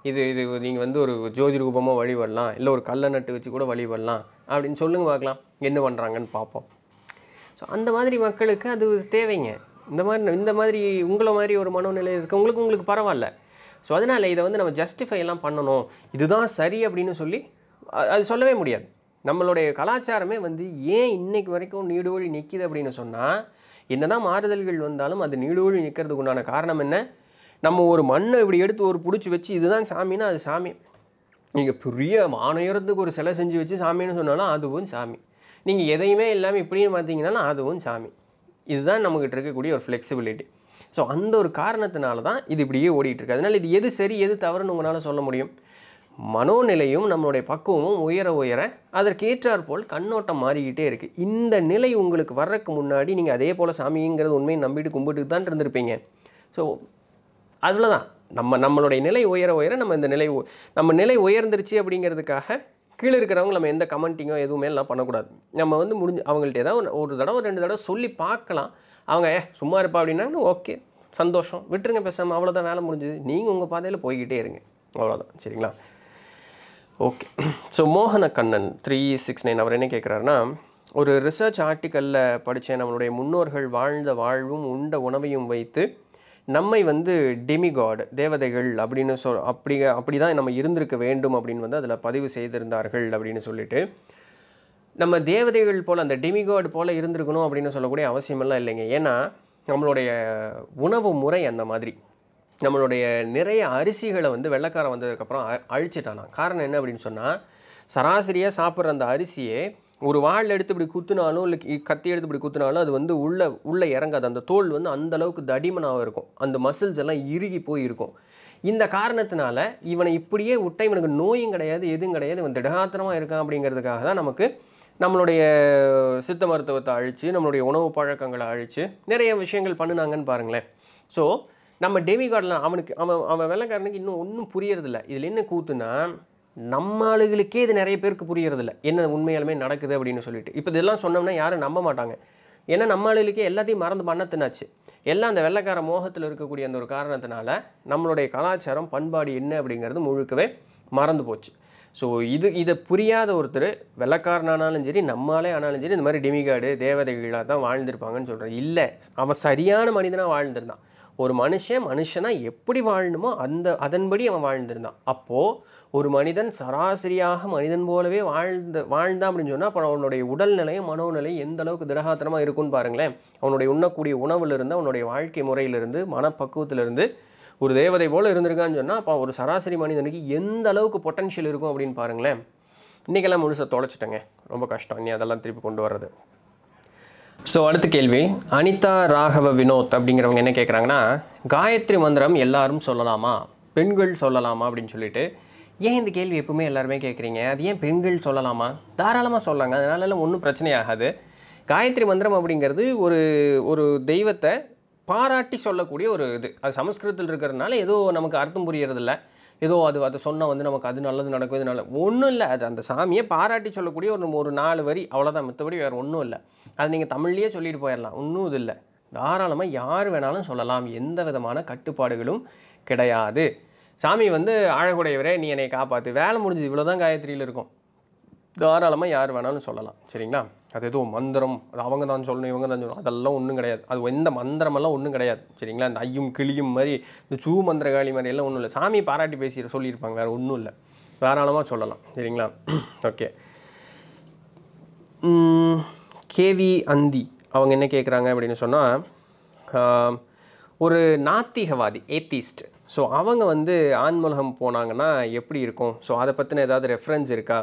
இது இது நீங்கள் வந்து ஒரு ஜோதி ரூபமாக வழிபடலாம் இல்லை ஒரு கல்லை நட்டு வச்சு கூட வழிபடலாம் அப்படின்னு சொல்லுங்க பார்க்கலாம் என்ன பண்ணுறாங்கன்னு பார்ப்போம் ஸோ அந்த மாதிரி மக்களுக்கு அது தேவைங்க இந்த மாதிரி இந்த மாதிரி உங்களை மாதிரி ஒரு மனநிலை இருக்கவங்களுக்கு உங்களுக்கு பரவாயில்ல ஸோ அதனால் இதை வந்து நம்ம ஜஸ்டிஃபைலாம் பண்ணணும் இதுதான் சரி அப்படின்னு சொல்லி அது சொல்லவே முடியாது நம்மளுடைய கலாச்சாரமே வந்து ஏன் இன்றைக்கு வரைக்கும் நீடுவழி நிற்கிது அப்படின்னு சொன்னால் என்ன தான் மாறுதல்கள் வந்தாலும் அது நீடுவழி நிற்கிறதுக்கு உண்டான காரணம் என்ன நம்ம ஒரு மண்ணை இப்படி எடுத்து ஒரு பிடிச்சி வச்சு இதுதான் சாமின்னா அது சாமி நீங்கள் பெரிய மானுயரத்துக்கு ஒரு சிலை செஞ்சு வச்சு சாமின்னு சொன்னாலும் அதுவும் சாமி நீங்கள் எதையுமே இல்லாமல் இப்படின்னு பார்த்தீங்கன்னா அதுவும் சாமி இதுதான் நம்மக்கிட்ட இருக்கக்கூடிய ஒரு ஃப்ளெக்சிபிலிட்டி ஸோ அந்த ஒரு காரணத்தினால தான் இது இப்படியே ஓடிட்டுருக்கு அதனால் இது எது சரி எது தவறுன்னு உங்களால் சொல்ல முடியும் மனோநிலையும் நம்மளுடைய பக்குவமும் உயர உயர அதற்கேற்றாற் போல் கண்ணோட்டம் மாறிக்கிட்டே இருக்குது இந்த நிலை உங்களுக்கு வர்றதுக்கு முன்னாடி நீங்கள் அதே போல் சாமிங்கிறது உண்மையை நம்பிட்டு கும்பிட்டு தான் இருந்திருப்பீங்க ஸோ அதில் தான் நம்ம நம்மளுடைய நிலை உயர உயர நம்ம இந்த நிலை நம்ம நிலை உயர்ந்துருச்சு அப்படிங்கிறதுக்காக கீழே இருக்கிறவங்க நம்ம எந்த கமெண்டிங்கோ எதுவுமே எல்லாம் பண்ணக்கூடாது நம்ம வந்து முடிஞ்சு அவங்கள்ட்ட ஏதாவது ஒரு தடவை ரெண்டு தடவை சொல்லி பார்க்கலாம் அவங்க ஏ சும்மா இருப்பா அப்படின்னா ஓகே சந்தோஷம் விட்டுருங்க பேசாமல் அவ்வளோதான் வேலை முடிஞ்சுது நீங்கள் உங்கள் பாதையில் போய்கிட்டே இருங்க அவ்வளோதான் சரிங்களா ஓகே ஸோ மோகன கண்ணன் த்ரீ சிக்ஸ் நைன் அவர் என்ன கேட்குறாருன்னா ஒரு ரிசர்ச் ஆர்டிக்கலில் படித்தேன் நம்மளுடைய முன்னோர்கள் வாழ்ந்த வாழ்வும் உண்ட உணவையும் வைத்து நம்மை வந்து டெமிகாட் தேவதைகள் அப்படின்னு சொல் அப்படி அப்படி தான் நம்ம இருந்திருக்க வேண்டும் அப்படின்னு வந்து அதில் பதிவு செய்திருந்தார்கள் அப்படின்னு சொல்லிட்டு நம்ம தேவதைகள் போல் அந்த டெமிகார்டு போல் இருந்திருக்கணும் அப்படின்னு சொல்லக்கூடிய அவசியமெல்லாம் இல்லைங்க ஏன்னா நம்மளுடைய உணவு முறை அந்த மாதிரி நம்மளுடைய நிறைய அரிசிகளை வந்து வெள்ளக்காரன் வந்ததுக்கப்புறம் அழிச்சிட்டானா காரணம் என்ன அப்படின்னு சொன்னால் சராசரியாக சாப்பிட்ற அந்த அரிசியே ஒரு வாழ் எடுத்து இப்படி குத்துனாலும் இல்லை கத்தி எடுத்து இப்படி குத்துனாலும் அது வந்து உள்ளே உள்ளே இறங்காது அந்த தோல் வந்து அந்தளவுக்கு தடிமனாக இருக்கும் அந்த மசில்ஸ் எல்லாம் இறுகி போய் இருக்கும் இந்த காரணத்தினால இவனை இப்படியே விட்டால் இவனுக்கு நோயும் கிடையாது எதுவும் கிடையாது இவன் திடகாத்திரமாக இருக்கான் அப்படிங்கிறதுக்காக தான் நமக்கு நம்மளுடைய சித்த மருத்துவத்தை அழித்து நம்மளுடைய உணவு பழக்கங்களை அழித்து நிறைய விஷயங்கள் பண்ணினாங்கன்னு பாருங்களேன் ஸோ நம்ம டெமிகார்டெலாம் அவனுக்கு அவன் அவன் வெள்ளைக்காரனுக்கு இன்னும் ஒன்றும் புரியறதில்ல இதில் என்ன கூத்துனா நம்ம ஆளுகளுக்கே இது நிறைய பேருக்கு புரியறதில்ல என்ன உண்மையாலுமே நடக்குது அப்படின்னு சொல்லிட்டு இப்போ இதெல்லாம் சொன்னோம்னா யாரும் நம்ப மாட்டாங்க ஏன்னா நம்ம ஆளுகளுக்கே எல்லாத்தையும் மறந்து பண்ணத்துனாச்சு எல்லாம் அந்த வெள்ளைக்கார மோகத்தில் இருக்கக்கூடிய அந்த ஒரு காரணத்தினால நம்மளுடைய கலாச்சாரம் பண்பாடு என்ன அப்படிங்கிறது முழுக்கவே மறந்து போச்சு ஸோ இது இதை புரியாத ஒருத்தர் வெள்ளக்காரனானாலும் சரி நம்மளாலே ஆனாலும் சரி இந்த மாதிரி டிமிகாடு தேவதைகளாக தான் வாழ்ந்திருப்பாங்கன்னு சொல்கிறேன் இல்லை அவன் சரியான மனிதனாக வாழ்ந்திருந்தான் ஒரு மனுஷன் மனுஷனாக எப்படி வாழணுமோ அந்த அதன்படி அவன் வாழ்ந்திருந்தான் அப்போது ஒரு மனிதன் சராசரியாக மனிதன் போலவே வாழ்ந்த வாழ்ந்தான் அப்படின்னு சொன்னால் அப்போ அவனுடைய உடல்நிலையும் மனோநிலையும் எந்த அளவுக்கு திரகாத்திரமாக இருக்குன்னு பாருங்களேன் அவனுடைய உண்ணக்கூடிய உணவுலேருந்து அவனுடைய வாழ்க்கை முறையிலிருந்து மனப்பக்குவத்திலிருந்து ஒரு தேவதை போல் இருந்திருக்கான்னு சொன்னால் அப்போ ஒரு சராசரி மனிதனுக்கு எந்த அளவுக்கு பொட்டன்ஷியல் இருக்கும் அப்படின்னு பாருங்களேன் இன்றைக்கெல்லாம் முழுசாக தொலைச்சிட்டேங்க ரொம்ப கஷ்டம் நீ அதெல்லாம் திருப்பி கொண்டு வர்றது ஸோ அடுத்த கேள்வி அனிதா ராகவ வினோத் அப்படிங்கிறவங்க என்ன கேட்குறாங்கன்னா காயத்ரி மந்திரம் எல்லாரும் சொல்லலாமா பெண்கள் சொல்லலாமா அப்படின்னு சொல்லிட்டு ஏன் இந்த கேள்வி எப்பவுமே எல்லாருமே கேட்குறீங்க அது ஏன் பெண்கள் சொல்லலாமா தாராளமாக சொல்லலாங்க எல்லாம் ஒன்றும் பிரச்சனை ஆகாது காயத்ரி மந்திரம் அப்படிங்கிறது ஒரு ஒரு தெய்வத்தை பாராட்டி சொல்லக்கூடிய ஒரு இது அது சமஸ்கிருதத்தில் இருக்கிறதுனால ஏதோ நமக்கு அர்த்தம் புரியறதில்ல ஏதோ அது அதை சொன்னால் வந்து நமக்கு அது நல்லது நடக்கும் இது நல்ல ஒன்றும் இல்லை அது அந்த சாமியை பாராட்டி சொல்லக்கூடிய ஒரு ஒரு நாலு வரி அவ்வளோதான் மற்றபடி வேறு ஒன்றும் இல்லை அது நீங்கள் தமிழ்லேயே சொல்லிட்டு போயிடலாம் ஒன்றும் இது இல்லை தாராளமாக யார் வேணாலும் சொல்லலாம் எந்த விதமான கட்டுப்பாடுகளும் கிடையாது சாமி வந்து ஆழகுடையவரே நீ என்னை காப்பாற்று வேலை முடிஞ்சது இவ்வளோ தான் காயத்ரியில் இருக்கும் தாராளமாக யார் வேணாலும் சொல்லலாம் சரிங்களா அது ஏதோ மந்திரம் அது அவங்க தான் சொல்லணும் இவங்க தான் சொல்லணும் அதெல்லாம் ஒன்றும் கிடையாது அது எந்த மந்திரமெல்லாம் ஒன்றும் கிடையாது சரிங்களா இந்த ஐயும் கிளியும் மாதிரி இந்த சூ மந்திரகாளி மாதிரி எல்லாம் ஒன்றும் இல்லை சாமி பாராட்டி பேசி சொல்லியிருப்பாங்க வேறு ஒன்றும் இல்லை தாராளமாக சொல்லலாம் சரிங்களா ஓகே கேவி அந்தி அவங்க என்ன கேட்குறாங்க அப்படின்னு சொன்னால் ஒரு நாத்திகவாதி ஏத்திஸ்ட் ஸோ அவங்க வந்து ஆன்மலகம் போனாங்கன்னா எப்படி இருக்கும் ஸோ அதை பற்றின ஏதாவது ரெஃபரன்ஸ் இருக்கா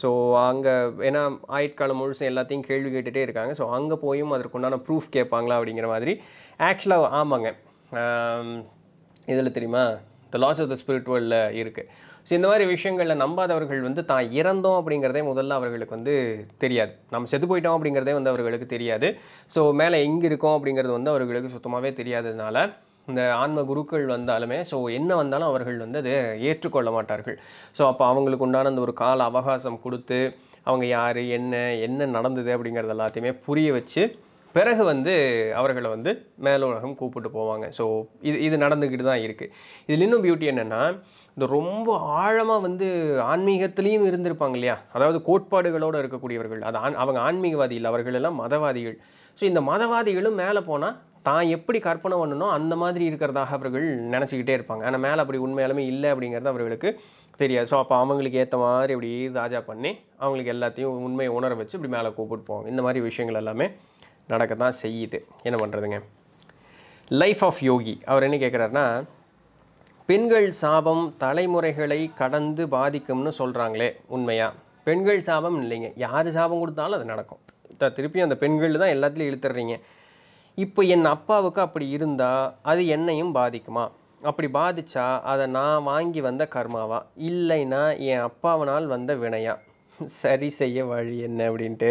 ஸோ அங்கே ஏன்னா ஆயிட்காலம் முழுசும் எல்லாத்தையும் கேள்வி கேட்டுகிட்டே இருக்காங்க ஸோ அங்கே போயும் அதற்குண்டான ப்ரூஃப் கேட்பாங்களா அப்படிங்கிற மாதிரி ஆக்சுவலாக ஆமாங்க இதில் தெரியுமா the loss of the spirit வேர்ல்டில் இருக்குது ஸோ இந்த மாதிரி விஷயங்களில் நம்பாதவர்கள் வந்து தான் இறந்தோம் அப்படிங்கிறதே முதல்ல அவர்களுக்கு வந்து தெரியாது நம்ம செத்து போயிட்டோம் அப்படிங்கிறதே வந்து அவர்களுக்கு தெரியாது ஸோ மேலே எங்கே இருக்கோம் அப்படிங்கிறது வந்து அவர்களுக்கு சுத்தமாகவே தெரியாததுனால இந்த ஆன்ம குருக்கள் வந்தாலுமே ஸோ என்ன வந்தாலும் அவர்கள் வந்து அதை ஏற்றுக்கொள்ள மாட்டார்கள் ஸோ அப்போ அவங்களுக்கு உண்டான அந்த ஒரு கால அவகாசம் கொடுத்து அவங்க யார் என்ன என்ன நடந்தது அப்படிங்கிறது எல்லாத்தையுமே புரிய வச்சு பிறகு வந்து அவர்களை வந்து மேலோகம் கூப்பிட்டு போவாங்க ஸோ இது இது நடந்துக்கிட்டு தான் இருக்குது இதில் இன்னும் பியூட்டி என்னென்னா இந்த ரொம்ப ஆழமாக வந்து ஆன்மீகத்துலேயும் இருந்திருப்பாங்க இல்லையா அதாவது கோட்பாடுகளோடு இருக்கக்கூடியவர்கள் அது ஆன் அவங்க ஆன்மீகவாதி இல்லை அவர்கள் எல்லாம் மதவாதிகள் ஸோ இந்த மதவாதிகளும் மேலே போனால் தான் எப்படி கற்பனை பண்ணணும் அந்த மாதிரி இருக்கிறதாக அவர்கள் நினச்சிக்கிட்டே இருப்பாங்க ஆனால் மேலே அப்படி உண்மையாலுமே இல்லை அப்படிங்கிறது அவர்களுக்கு தெரியாது ஸோ அப்போ அவங்களுக்கு ஏற்ற மாதிரி அப்படி ராஜா பண்ணி அவங்களுக்கு எல்லாத்தையும் உண்மையை உணர வச்சு இப்படி மேலே கூப்பிட்டு போவோம் இந்த மாதிரி விஷயங்கள் எல்லாமே நடக்க தான் செய்யுது என்ன பண்ணுறதுங்க லைஃப் ஆஃப் யோகி அவர் என்ன கேட்குறாருன்னா பெண்கள் சாபம் தலைமுறைகளை கடந்து பாதிக்கும்னு சொல்கிறாங்களே உண்மையாக பெண்கள் சாபம் இல்லைங்க யார் சாபம் கொடுத்தாலும் அது நடக்கும் திருப்பியும் அந்த பெண்கள் தான் எல்லாத்துலேயும் இழுத்துடுறீங்க இப்போ என் அப்பாவுக்கு அப்படி இருந்தால் அது என்னையும் பாதிக்குமா அப்படி பாதித்தா அதை நான் வாங்கி வந்த கர்மாவா இல்லைன்னா என் அப்பாவனால் வந்த வினையா சரி செய்ய வழி என்ன அப்படின்ட்டு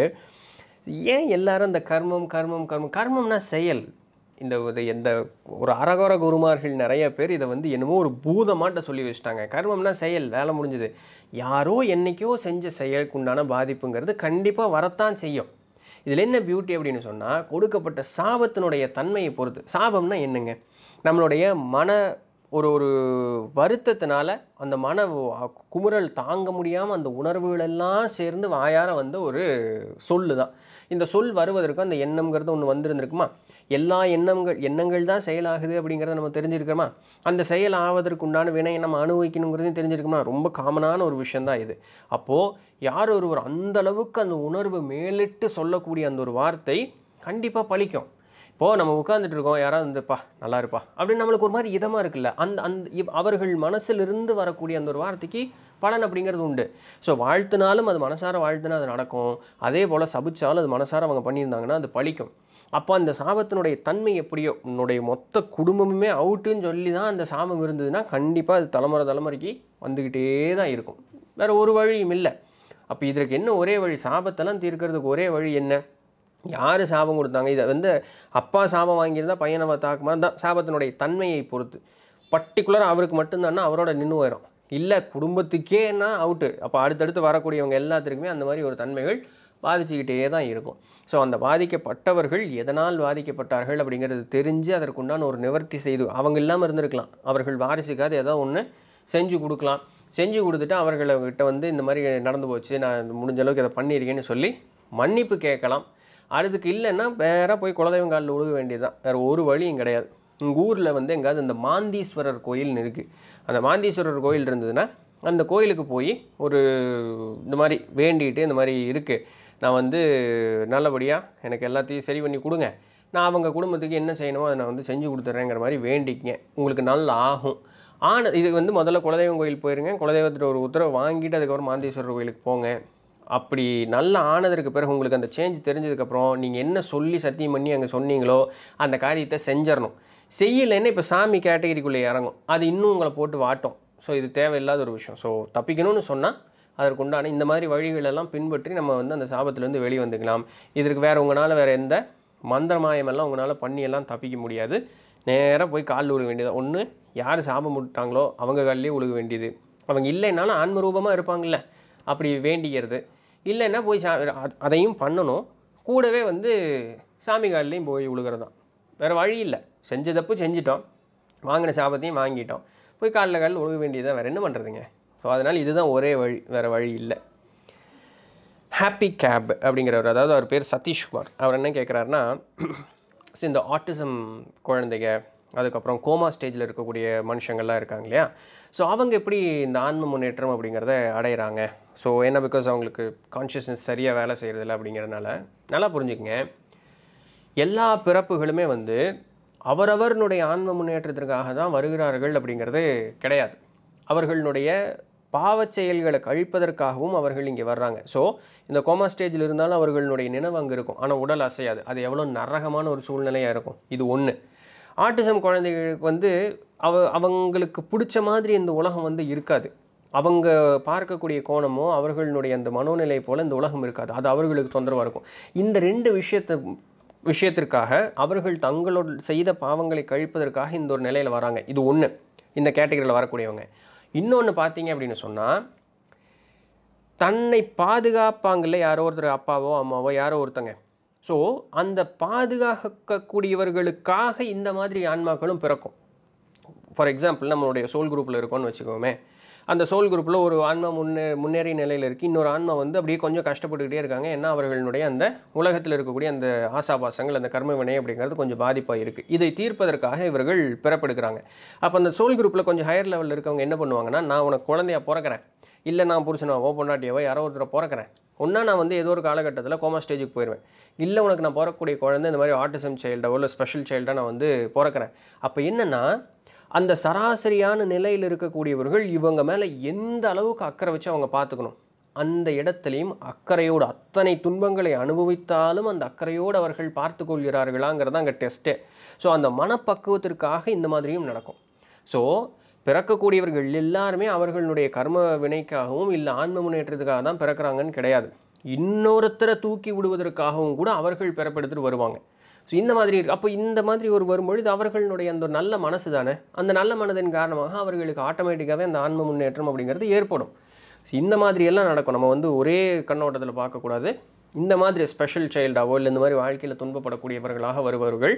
ஏன் எல்லாரும் இந்த கர்மம் கர்மம் கர்மம் கர்மம்னா செயல் இந்த ஒரு எந்த ஒரு அரகோர குருமார்கள் நிறைய பேர் இதை வந்து என்னமோ ஒரு பூதமாட்ட சொல்லி வச்சுட்டாங்க கர்மம்னா செயல் வேலை முடிஞ்சது யாரோ என்றைக்கோ செஞ்ச செயலுக்கு உண்டான பாதிப்புங்கிறது கண்டிப்பாக வரத்தான் செய்யும் இதில் என்ன பியூட்டி அப்படின்னு சொன்னால் கொடுக்கப்பட்ட சாபத்தினுடைய தன்மையை பொறுத்து சாபம்னா என்னங்க நம்மளுடைய மன ஒரு ஒரு வருத்தத்தினால அந்த மன குமுறல் தாங்க முடியாமல் அந்த உணர்வுகள் எல்லாம் சேர்ந்து வாயார வந்த ஒரு சொல்லு தான் இந்த சொல் வருவதற்கு அந்த எண்ணம்ங்கிறது ஒன்று வந்திருந்திருக்குமா எல்லா எண்ணங்கள் எண்ணங்கள் தான் செயலாகுது அப்படிங்கிறத நம்ம தெரிஞ்சிருக்கோமா அந்த செயல் ஆவதற்கு உண்டான வினை நம்ம அனுபவிக்கணுங்கிறதையும் தெரிஞ்சிருக்கோமா ரொம்ப காமனான ஒரு விஷயந்தான் இது அப்போது யார் ஒருவர் அந்த அளவுக்கு அந்த உணர்வு மேலிட்டு சொல்லக்கூடிய அந்த ஒரு வார்த்தை கண்டிப்பாக பழிக்கும் இப்போது நம்ம உட்காந்துட்டு இருக்கோம் யாராவது இருந்தப்பா நல்லா இருப்பா அப்படின்னு நம்மளுக்கு ஒரு மாதிரி இதமாக இருக்குல்ல அந்த அந்த அவர்கள் மனசிலிருந்து வரக்கூடிய அந்த ஒரு வார்த்தைக்கு பலன் அப்படிங்கிறது உண்டு ஸோ வாழ்த்தினாலும் அது மனசார வாழ்த்துனா அது நடக்கும் அதே போல் சபிச்சாலும் அது மனசார அவங்க பண்ணியிருந்தாங்கன்னா அது பழிக்கும் அப்போ அந்த சாபத்தினுடைய தன்மை எப்படியோ உன்னுடைய மொத்த குடும்பமுமே அவுட்டுன்னு சொல்லி தான் அந்த சாபம் இருந்ததுன்னா கண்டிப்பாக அது தலைமுறை தலைமுறைக்கு வந்துக்கிட்டே தான் இருக்கும் வேறு ஒரு வழியும் இல்லை அப்போ இதற்கு என்ன ஒரே வழி சாபத்தெல்லாம் தீர்க்கிறதுக்கு ஒரே வழி என்ன யார் சாபம் கொடுத்தாங்க இதை வந்து அப்பா சாபம் வாங்கியிருந்தா பையனை தாக்குமா தான் சாபத்தினுடைய தன்மையை பொறுத்து பர்டிகுலராக அவருக்கு மட்டும்தானா அவரோட நின்று வரும் இல்லை குடும்பத்துக்கேன்னா அவுட்டு அப்போ அடுத்தடுத்து வரக்கூடியவங்க எல்லாத்துக்குமே அந்த மாதிரி ஒரு தன்மைகள் பாதிச்சுக்கிட்டே தான் இருக்கும் ஸோ அந்த பாதிக்கப்பட்டவர்கள் எதனால் பாதிக்கப்பட்டார்கள் அப்படிங்கிறது தெரிஞ்சு அதற்குண்டான ஒரு நிவர்த்தி செய்து அவங்க இல்லாமல் இருந்திருக்கலாம் அவர்கள் வாரிசுக்காது ஏதோ ஒன்று செஞ்சு கொடுக்கலாம் செஞ்சு கொடுத்துட்டு அவர்கள்கிட்ட வந்து இந்த மாதிரி நடந்து போச்சு நான் முடிஞ்ச அளவுக்கு இதை பண்ணியிருக்கேன்னு சொல்லி மன்னிப்பு கேட்கலாம் அதுக்கு இல்லைன்னா வேற போய் குலதெய்வம் காலில் உழுக வேண்டியது தான் வேறு ஒரு வழியும் கிடையாது உங்கள் ஊரில் வந்து எங்கேயாவது இந்த மாந்தீஸ்வரர் கோயில்னு இருக்குது அந்த மாந்தீஸ்வரர் கோயில் இருந்ததுன்னா அந்த கோயிலுக்கு போய் ஒரு இந்த மாதிரி வேண்டிகிட்டு இந்த மாதிரி இருக்குது நான் வந்து நல்லபடியாக எனக்கு எல்லாத்தையும் சரி பண்ணி கொடுங்க நான் அவங்க குடும்பத்துக்கு என்ன செய்யணுமோ அதை நான் வந்து செஞ்சு கொடுத்துட்றேங்கிற மாதிரி வேண்டிக்கங்க உங்களுக்கு நல்லா ஆகும் ஆனால் இதுக்கு வந்து முதல்ல குலதெய்வம் கோயில் போயிருங்க குலதெய்வத்தில் ஒரு உத்தரவை வாங்கிட்டு அதுக்கப்புறம் மாந்தீஸ்வரர் கோயிலுக்கு போங்க அப்படி நல்லா ஆனதற்கு பிறகு உங்களுக்கு அந்த சேஞ்ச் தெரிஞ்சதுக்கப்புறம் நீங்கள் என்ன சொல்லி சத்தியம் பண்ணி அங்கே சொன்னீங்களோ அந்த காரியத்தை செஞ்சிடணும் செய்யலைன்னா இப்போ சாமி கேட்டகரிக்குள்ளே இறங்கும் அது இன்னும் உங்களை போட்டு வாட்டும் ஸோ இது தேவையில்லாத ஒரு விஷயம் ஸோ தப்பிக்கணும்னு சொன்னால் அதற்குண்டான இந்த மாதிரி வழிகளெல்லாம் பின்பற்றி நம்ம வந்து அந்த சாபத்துலேருந்து வெளியே வந்துக்கலாம் இதற்கு வேறு உங்களால் வேறு எந்த மந்திரமாயமெல்லாம் உங்களால் பண்ணியெல்லாம் தப்பிக்க முடியாது நேராக போய் காலில் விழுக வேண்டியது ஒன்று யார் சாபம் விட்டாங்களோ அவங்க காலிலே விழுக வேண்டியது அவங்க இல்லைனாலும் ஆன்மரூபமாக இருப்பாங்கள்ல அப்படி வேண்டிக்கிறது இல்லைன்னா போய் சா அதையும் பண்ணணும் கூடவே வந்து சாமி காலிலையும் போய் விழுகிறது தான் வேறு வழி இல்லை செஞ்ச தப்பு செஞ்சிட்டோம் வாங்கின சாபத்தையும் வாங்கிட்டோம் போய் காலில் காலில் உழுக வேண்டியதாக வேறு என்ன பண்ணுறதுங்க ஸோ அதனால் இதுதான் ஒரே வழி வேறு வழி இல்லை ஹாப்பி கேப் அப்படிங்கிறவர் அதாவது அவர் பேர் சதீஷ்குமார் அவர் என்ன கேட்குறாருன்னா இந்த ஆட்டிசம் குழந்தைங்க அதுக்கப்புறம் கோமா ஸ்டேஜில் இருக்கக்கூடிய மனுஷங்கள்லாம் இருக்காங்க இல்லையா ஸோ அவங்க எப்படி இந்த ஆன்ம முன்னேற்றம் அப்படிங்கிறத அடையிறாங்க ஸோ என்ன பிகாஸ் அவங்களுக்கு கான்ஷியஸ்னஸ் சரியாக வேலை செய்கிறதில்ல அப்படிங்கிறதுனால நல்லா புரிஞ்சுக்கங்க எல்லா பிறப்புகளுமே வந்து அவரவர்னுடைய ஆன்ம முன்னேற்றத்திற்காக தான் வருகிறார்கள் அப்படிங்கிறது கிடையாது அவர்களுடைய பாவச் செயல்களை கழிப்பதற்காகவும் அவர்கள் இங்கே வர்றாங்க ஸோ இந்த கோமா ஸ்டேஜில் இருந்தாலும் அவர்களுடைய நினைவு அங்கே இருக்கும் ஆனால் உடல் அசையாது அது எவ்வளோ நரகமான ஒரு சூழ்நிலையாக இருக்கும் இது ஒன்று ஆட்டிசம் குழந்தைகளுக்கு வந்து அவ அவங்களுக்கு பிடிச்ச மாதிரி இந்த உலகம் வந்து இருக்காது அவங்க பார்க்கக்கூடிய கோணமோ அவர்களுடைய அந்த மனோநிலை போல் இந்த உலகம் இருக்காது அது அவர்களுக்கு தொந்தரவாக இருக்கும் இந்த ரெண்டு விஷயத்தை விஷயத்திற்காக அவர்கள் தங்களோட செய்த பாவங்களை கழிப்பதற்காக இந்த ஒரு நிலையில் வராங்க இது ஒன்று இந்த கேட்டகரியில் வரக்கூடியவங்க இன்னொன்று பார்த்தீங்க அப்படின்னு சொன்னால் தன்னை பாதுகாப்பாங்கள்ல யாரோ ஒருத்தர் அப்பாவோ அம்மாவோ யாரோ ஒருத்தங்க ஸோ அந்த பாதுகாக்கக்கூடியவர்களுக்காக இந்த மாதிரி ஆன்மாக்களும் பிறக்கும் ஃபார் எக்ஸாம்பிள் நம்மளுடைய சோல் குரூப்பில் இருக்கோம்னு வச்சுக்கோமே அந்த சோல் குரூப்பில் ஒரு ஆன்மா முன்னே முன்னேறிய நிலையில் இருக்குது இன்னொரு ஆன்மா வந்து அப்படியே கொஞ்சம் கஷ்டப்பட்டுக்கிட்டே இருக்காங்க ஏன்னா அவர்களுடைய அந்த உலகத்தில் இருக்கக்கூடிய அந்த ஆசாபாசங்கள் அந்த கர்ம வினை அப்படிங்கிறது கொஞ்சம் பாதிப்பாக இருக்குது இதை தீர்ப்பதற்காக இவர்கள் பெறப்படுகிறாங்க அப்போ அந்த சோல் குரூப்பில் கொஞ்சம் ஹையர் லெவலில் இருக்கவங்க என்ன பண்ணுவாங்கன்னா நான் உனக்கு குழந்தையாக பிறக்கிறேன் இல்லை நான் புருஷனாவோ பொண்டாட்டியாவோ யாரோ ஒருத்தரை பிறக்கிறேன் ஒன்றா நான் வந்து ஏதோ ஒரு காலகட்டத்தில் கோமா ஸ்டேஜுக்கு போயிடுவேன் இல்லை உனக்கு நான் பிறக்கக்கூடிய குழந்தை இந்த மாதிரி ஆட்டிசம் சைல்டாக இல்லை ஸ்பெஷல் சைல்டாக நான் வந்து பிறக்கிறேன் அப்போ என்னென்னா அந்த சராசரியான நிலையில் இருக்கக்கூடியவர்கள் இவங்க மேலே எந்த அளவுக்கு அக்கறை வச்சு அவங்க பார்த்துக்கணும் அந்த இடத்துலையும் அக்கறையோடு அத்தனை துன்பங்களை அனுபவித்தாலும் அந்த அக்கறையோடு அவர்கள் பார்த்து கொள்கிறார்களாங்கிறதான் அங்கே டெஸ்ட்டே ஸோ அந்த மனப்பக்குவத்திற்காக இந்த மாதிரியும் நடக்கும் ஸோ பிறக்கக்கூடியவர்கள் எல்லாருமே அவர்களுடைய கர்ம வினைக்காகவும் இல்லை ஆன்ம முன்னேற்றத்துக்காக தான் பிறக்கிறாங்கன்னு கிடையாது இன்னொருத்தரை தூக்கி விடுவதற்காகவும் கூட அவர்கள் பிறப்பெடுத்துட்டு வருவாங்க ஸோ இந்த மாதிரி இருக்குது அப்போ இந்த மாதிரி ஒரு வரும்பொழுது அவர்களுடைய அந்த ஒரு நல்ல மனசு தானே அந்த நல்ல மனதின் காரணமாக அவர்களுக்கு ஆட்டோமேட்டிக்காகவே அந்த ஆன்ம முன்னேற்றம் அப்படிங்கிறது ஏற்படும் ஸோ இந்த மாதிரி எல்லாம் நடக்கும் நம்ம வந்து ஒரே கண்ணோட்டத்தில் பார்க்கக்கூடாது இந்த மாதிரி ஸ்பெஷல் சைல்டாவோ இல்லை இந்த மாதிரி வாழ்க்கையில் துன்பப்படக்கூடியவர்களாக வருபவர்கள்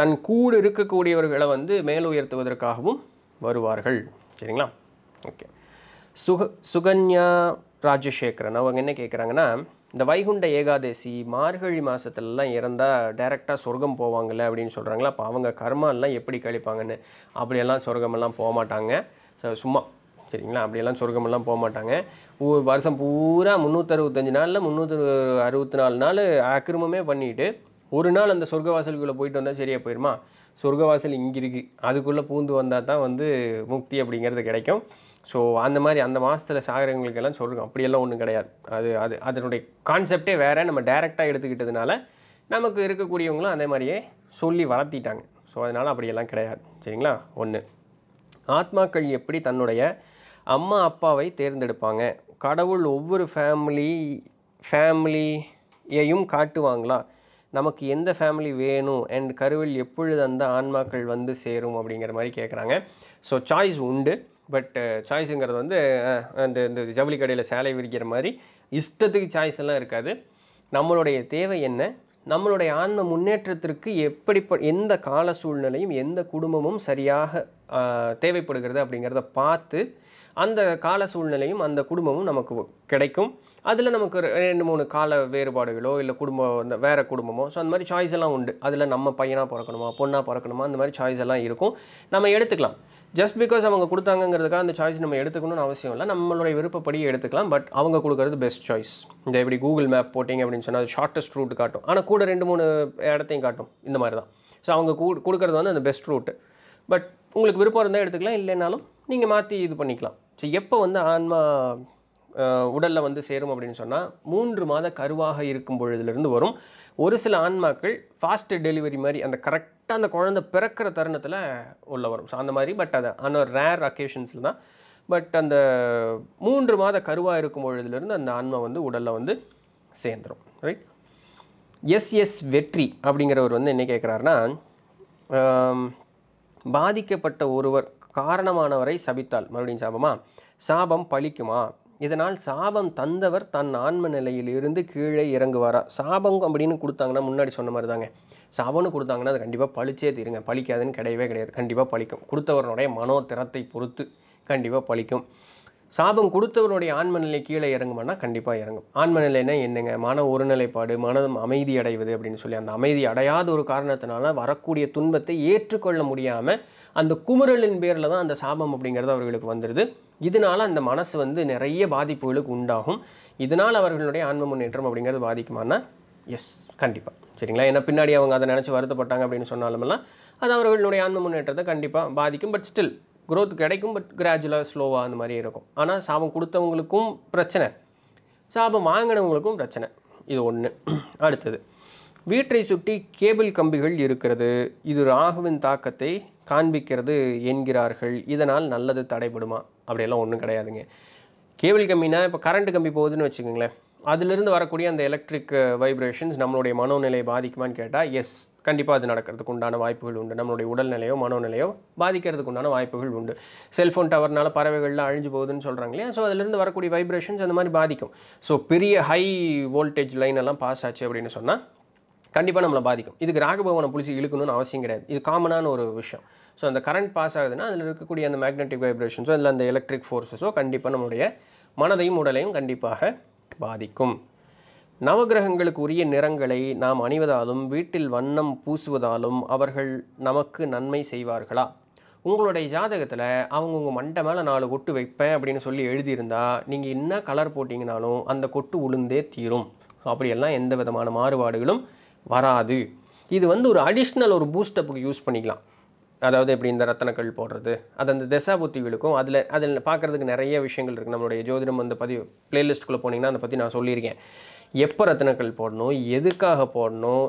தன் கூடு இருக்கக்கூடியவர்களை வந்து மேலுயர்த்துவதற்காகவும் வருவார்கள் சரிங்களா ஓகே சுக சுகன்யா ராஜசேகரன் அவங்க என்ன கேட்குறாங்கன்னா இந்த வைகுண்ட ஏகாதசி மார்கழி மாதத்துலலாம் இறந்தால் டைரெக்டாக சொர்க்கம் போவாங்கள்ல அப்படின்னு சொல்கிறாங்களா அப்போ அவங்க கர்மாலாம் எப்படி கழிப்பாங்கன்னு அப்படியெல்லாம் சொர்க்கமெல்லாம் போக மாட்டாங்க ஸோ சும்மா சரிங்களா அப்படியெல்லாம் சொர்க்கமெல்லாம் போக மாட்டாங்க வருஷம் பூரா முந்நூற்றறுபத்தஞ்சு நாளில் முந்நூற்று அறுபத்தி நாலு நாள் அக்கிரமமே பண்ணிவிட்டு ஒரு நாள் அந்த சொர்க்க வாசலுக்குள்ளே போயிட்டு வந்தால் சரியாக போயிடுமா சொர்க்கவாசல் இங்கே இருக்குது அதுக்குள்ளே பூந்து வந்தால் தான் வந்து முக்தி அப்படிங்கிறது கிடைக்கும் ஸோ அந்த மாதிரி அந்த மாதத்தில் சாகரங்களுக்கெல்லாம் சொல்கிறோம் அப்படியெல்லாம் ஒன்றும் கிடையாது அது அது அதனுடைய கான்செப்டே வேறு நம்ம டைரெக்டாக எடுத்துக்கிட்டதுனால நமக்கு இருக்கக்கூடியவங்களும் அதே மாதிரியே சொல்லி வளர்த்திட்டாங்க ஸோ அதனால் அப்படியெல்லாம் கிடையாது சரிங்களா ஒன்று ஆத்மாக்கள் எப்படி தன்னுடைய அம்மா அப்பாவை தேர்ந்தெடுப்பாங்க கடவுள் ஒவ்வொரு ஃபேமிலி ஃபேமிலியையும் காட்டுவாங்களா நமக்கு எந்த ஃபேமிலி வேணும் அண்ட் கருவில் எப்பொழுது அந்த ஆன்மாக்கள் வந்து சேரும் அப்படிங்கிற மாதிரி கேட்குறாங்க ஸோ சாய்ஸ் உண்டு பட் சாய்ஸுங்கிறது uh, வந்து uh, அந்த இந்த ஜவுளி கடையில் சேலை விரிக்கிற மாதிரி இஷ்டத்துக்கு சாய்ஸ் எல்லாம் இருக்காது நம்மளுடைய தேவை என்ன நம்மளுடைய ஆன்ம முன்னேற்றத்திற்கு எப்படி எந்த கால சூழ்நிலையும் எந்த குடும்பமும் சரியாக தேவைப்படுகிறது அப்படிங்கிறத பார்த்து அந்த கால சூழ்நிலையும் அந்த குடும்பமும் நமக்கு கிடைக்கும் அதில் நமக்கு ரெண்டு மூணு கால வேறுபாடுகளோ இல்லை குடும்பம் வேறு குடும்பமோ ஸோ அந்த மாதிரி சாய்ஸ் எல்லாம் உண்டு அதில் நம்ம பையனாக பிறக்கணுமா பொண்ணாக பிறக்கணுமா அந்த மாதிரி சாய்ஸ் எல்லாம் இருக்கும் நம்ம எடுத்துக்கலாம் ஜஸ்ட் பிகாஸ் அவங்க கொடுத்தாங்கிறதுக்காக அந்த சாய்ஸ் நம்ம எடுத்துக்கணும்னு அவசியம் இல்லை நம்மளுடைய விருப்பப்படியே எடுத்துக்கலாம் பட் அவங்க கொடுக்கறது பெஸ்ட் சாய்ஸ் இந்த எப்படி கூகுள் மேப் போட்டிங்க அப்படின்னு சொன்னால் அது ஷார்ட்டஸ்ட் ரூட் காட்டும் ஆனால் கூட ரெண்டு மூணு இடத்தையும் காட்டும் இந்த மாதிரி தான் ஸோ அவங்க கொடுக்கறது வந்து அந்த பெஸ்ட் ரூட்டு பட் உங்களுக்கு விருப்பம் இருந்தால் எடுத்துக்கலாம் இல்லைனாலும் நீங்கள் மாற்றி இது பண்ணிக்கலாம் ஸோ எப்போ வந்து ஆன்மா உடலில் வந்து சேரும் அப்படின்னு சொன்னால் மூன்று மாத கருவாக இருக்கும் பொழுதுலேருந்து வரும் ஒரு சில ஆன்மாக்கள் ஃபாஸ்ட் டெலிவரி மாதிரி அந்த கரெக்டாக அந்த குழந்தை பிறக்கிற தருணத்தில் உள்ள வரும் ஸோ அந்த மாதிரி பட் அது ஆனால் ரேர் அக்கேஷன்ஸில் தான் பட் அந்த மூன்று மாத கருவாக இருக்கும் பொழுதுலேருந்து அந்த ஆன்மா வந்து உடலில் வந்து சேர்ந்துடும் ரைட் எஸ் எஸ் வெற்றி அப்படிங்கிறவர் வந்து என்ன கேட்குறாருன்னா பாதிக்கப்பட்ட ஒருவர் காரணமானவரை சபித்தால் மறுபடியும் சாபமா சாபம் பழிக்குமா இதனால் சாபம் தந்தவர் தன் ஆன்ம இருந்து கீழே இறங்குவாரா சாபம் அப்படின்னு கொடுத்தாங்கன்னா முன்னாடி சொன்ன மாதிரி தாங்க சாபம்னு கொடுத்தாங்கன்னா அது கண்டிப்பாக பழிச்சே தீருங்க பழிக்காதுன்னு கிடையவே கிடையாது கண்டிப்பாக பழிக்கும் கொடுத்தவருடைய மனோ திறத்தை பொறுத்து கண்டிப்பாக பழிக்கும் சாபம் கொடுத்தவருடைய ஆன்ம நிலை கீழே இறங்குமானா கண்டிப்பாக இறங்கும் ஆன்ம நிலைன்னா என்னங்க மன ஒருநிலைப்பாடு மனம் அமைதி அடைவது அப்படின்னு சொல்லி அந்த அமைதி அடையாத ஒரு காரணத்தினால வரக்கூடிய துன்பத்தை ஏற்றுக்கொள்ள முடியாமல் அந்த குமுறலின் பேரில் தான் அந்த சாபம் அப்படிங்கிறது அவர்களுக்கு வந்துடுது இதனால் அந்த மனசு வந்து நிறைய பாதிப்புகளுக்கு உண்டாகும் இதனால் அவர்களுடைய ஆன்ம முன்னேற்றம் அப்படிங்கிறது பாதிக்குமானா எஸ் கண்டிப்பாக சரிங்களா ஏன்னா பின்னாடி அவங்க அதை நினச்சி வருத்தப்பட்டாங்க அப்படின்னு சொன்னாலுமெல்லாம் அது அவர்களுடைய ஆன்ம முன்னேற்றத்தை கண்டிப்பாக பாதிக்கும் பட் ஸ்டில் க்ரோத் கிடைக்கும் பட் கிராஜுவலாக ஸ்லோவாக அந்த மாதிரி இருக்கும் ஆனால் சாபம் கொடுத்தவங்களுக்கும் பிரச்சனை சாபம் வாங்கினவங்களுக்கும் பிரச்சனை இது ஒன்று அடுத்தது வீட்டை சுற்றி கேபிள் கம்பிகள் இருக்கிறது இது ராகுவின் தாக்கத்தை காண்பிக்கிறது என்கிறார்கள் இதனால் நல்லது தடைபடுமா அப்படியெல்லாம் ஒன்றும் கிடையாதுங்க கேபிள் கம்பினா இப்போ கரண்ட் கம்பி போகுதுன்னு வச்சுக்கோங்களேன் அதிலிருந்து வரக்கூடிய அந்த எலக்ட்ரிக் வைப்ரேஷன்ஸ் நம்மளுடைய மனோநிலையை பாதிக்குமான்னு கேட்டால் எஸ் கண்டிப்பாக அது நடக்கிறதுக்கு உண்டான வாய்ப்புகள் உண்டு நம்மளுடைய உடல்நிலையோ மனோநிலையோ பாதிக்கிறதுக்கு உண்டான வாய்ப்புகள் உண்டு செல்ஃபோன் டவர்னால பறவைகள்லாம் அழிஞ்சு போகுதுன்னு சொல்கிறாங்க இல்லையா ஸோ அதிலிருந்து வரக்கூடிய வைப்ரேஷன்ஸ் அந்த மாதிரி பாதிக்கும் ஸோ பெரிய ஹை வோல்டேஜ் லைன் எல்லாம் பாஸ் ஆச்சு அப்படின்னு சொன்னால் கண்டிப்பாக நம்மளை பாதிக்கும் இதுக்கு ராகபவனை பிடிச்சி இழுக்கணும்னு அவசியம் கிடையாது இது காமனான ஒரு விஷயம் ஸோ அந்த கரண்ட் பாஸ் ஆகுதுன்னா அதில் இருக்கக்கூடிய அந்த மேக்னெட்டிக் வைப்ரேஷன்ஸோ இல்லை அந்த எலக்ட்ரிக் ஃபோர்ஸஸோ கண்டிப்பாக நம்மளுடைய மனதையும் உடலையும் கண்டிப்பாக பாதிக்கும் நவகிரகங்களுக்கு உரிய நிறங்களை நாம் அணிவதாலும் வீட்டில் வண்ணம் பூசுவதாலும் அவர்கள் நமக்கு நன்மை செய்வார்களா உங்களுடைய ஜாதகத்தில் அவங்க உங்கள் மண்டை மேலே நாலு கொட்டு வைப்பேன் அப்படின்னு சொல்லி எழுதியிருந்தா நீங்கள் என்ன கலர் போட்டிங்கனாலும் அந்த கொட்டு உளுந்தே தீரும் அப்படியெல்லாம் எந்த விதமான மாறுபாடுகளும் வராது இது வந்து ஒரு அடிஷ்னல் ஒரு பூஸ்டப்புக்கு யூஸ் பண்ணிக்கலாம் அதாவது எப்படி இந்த ரத்தனக்கல் போடுறது அது அந்த திசா புத்திகளுக்கும் அதில் அதில் பார்க்குறதுக்கு நிறைய விஷயங்கள் இருக்குது நம்மளுடைய ஜோதிடம் அந்த பதிவு பிளேலிஸ்ட்டுக்குள்ளே போனீங்கன்னா அதை பற்றி நான் சொல்லியிருக்கேன் எப்போ ரத்தனக்கல் போடணும் எதுக்காக போடணும்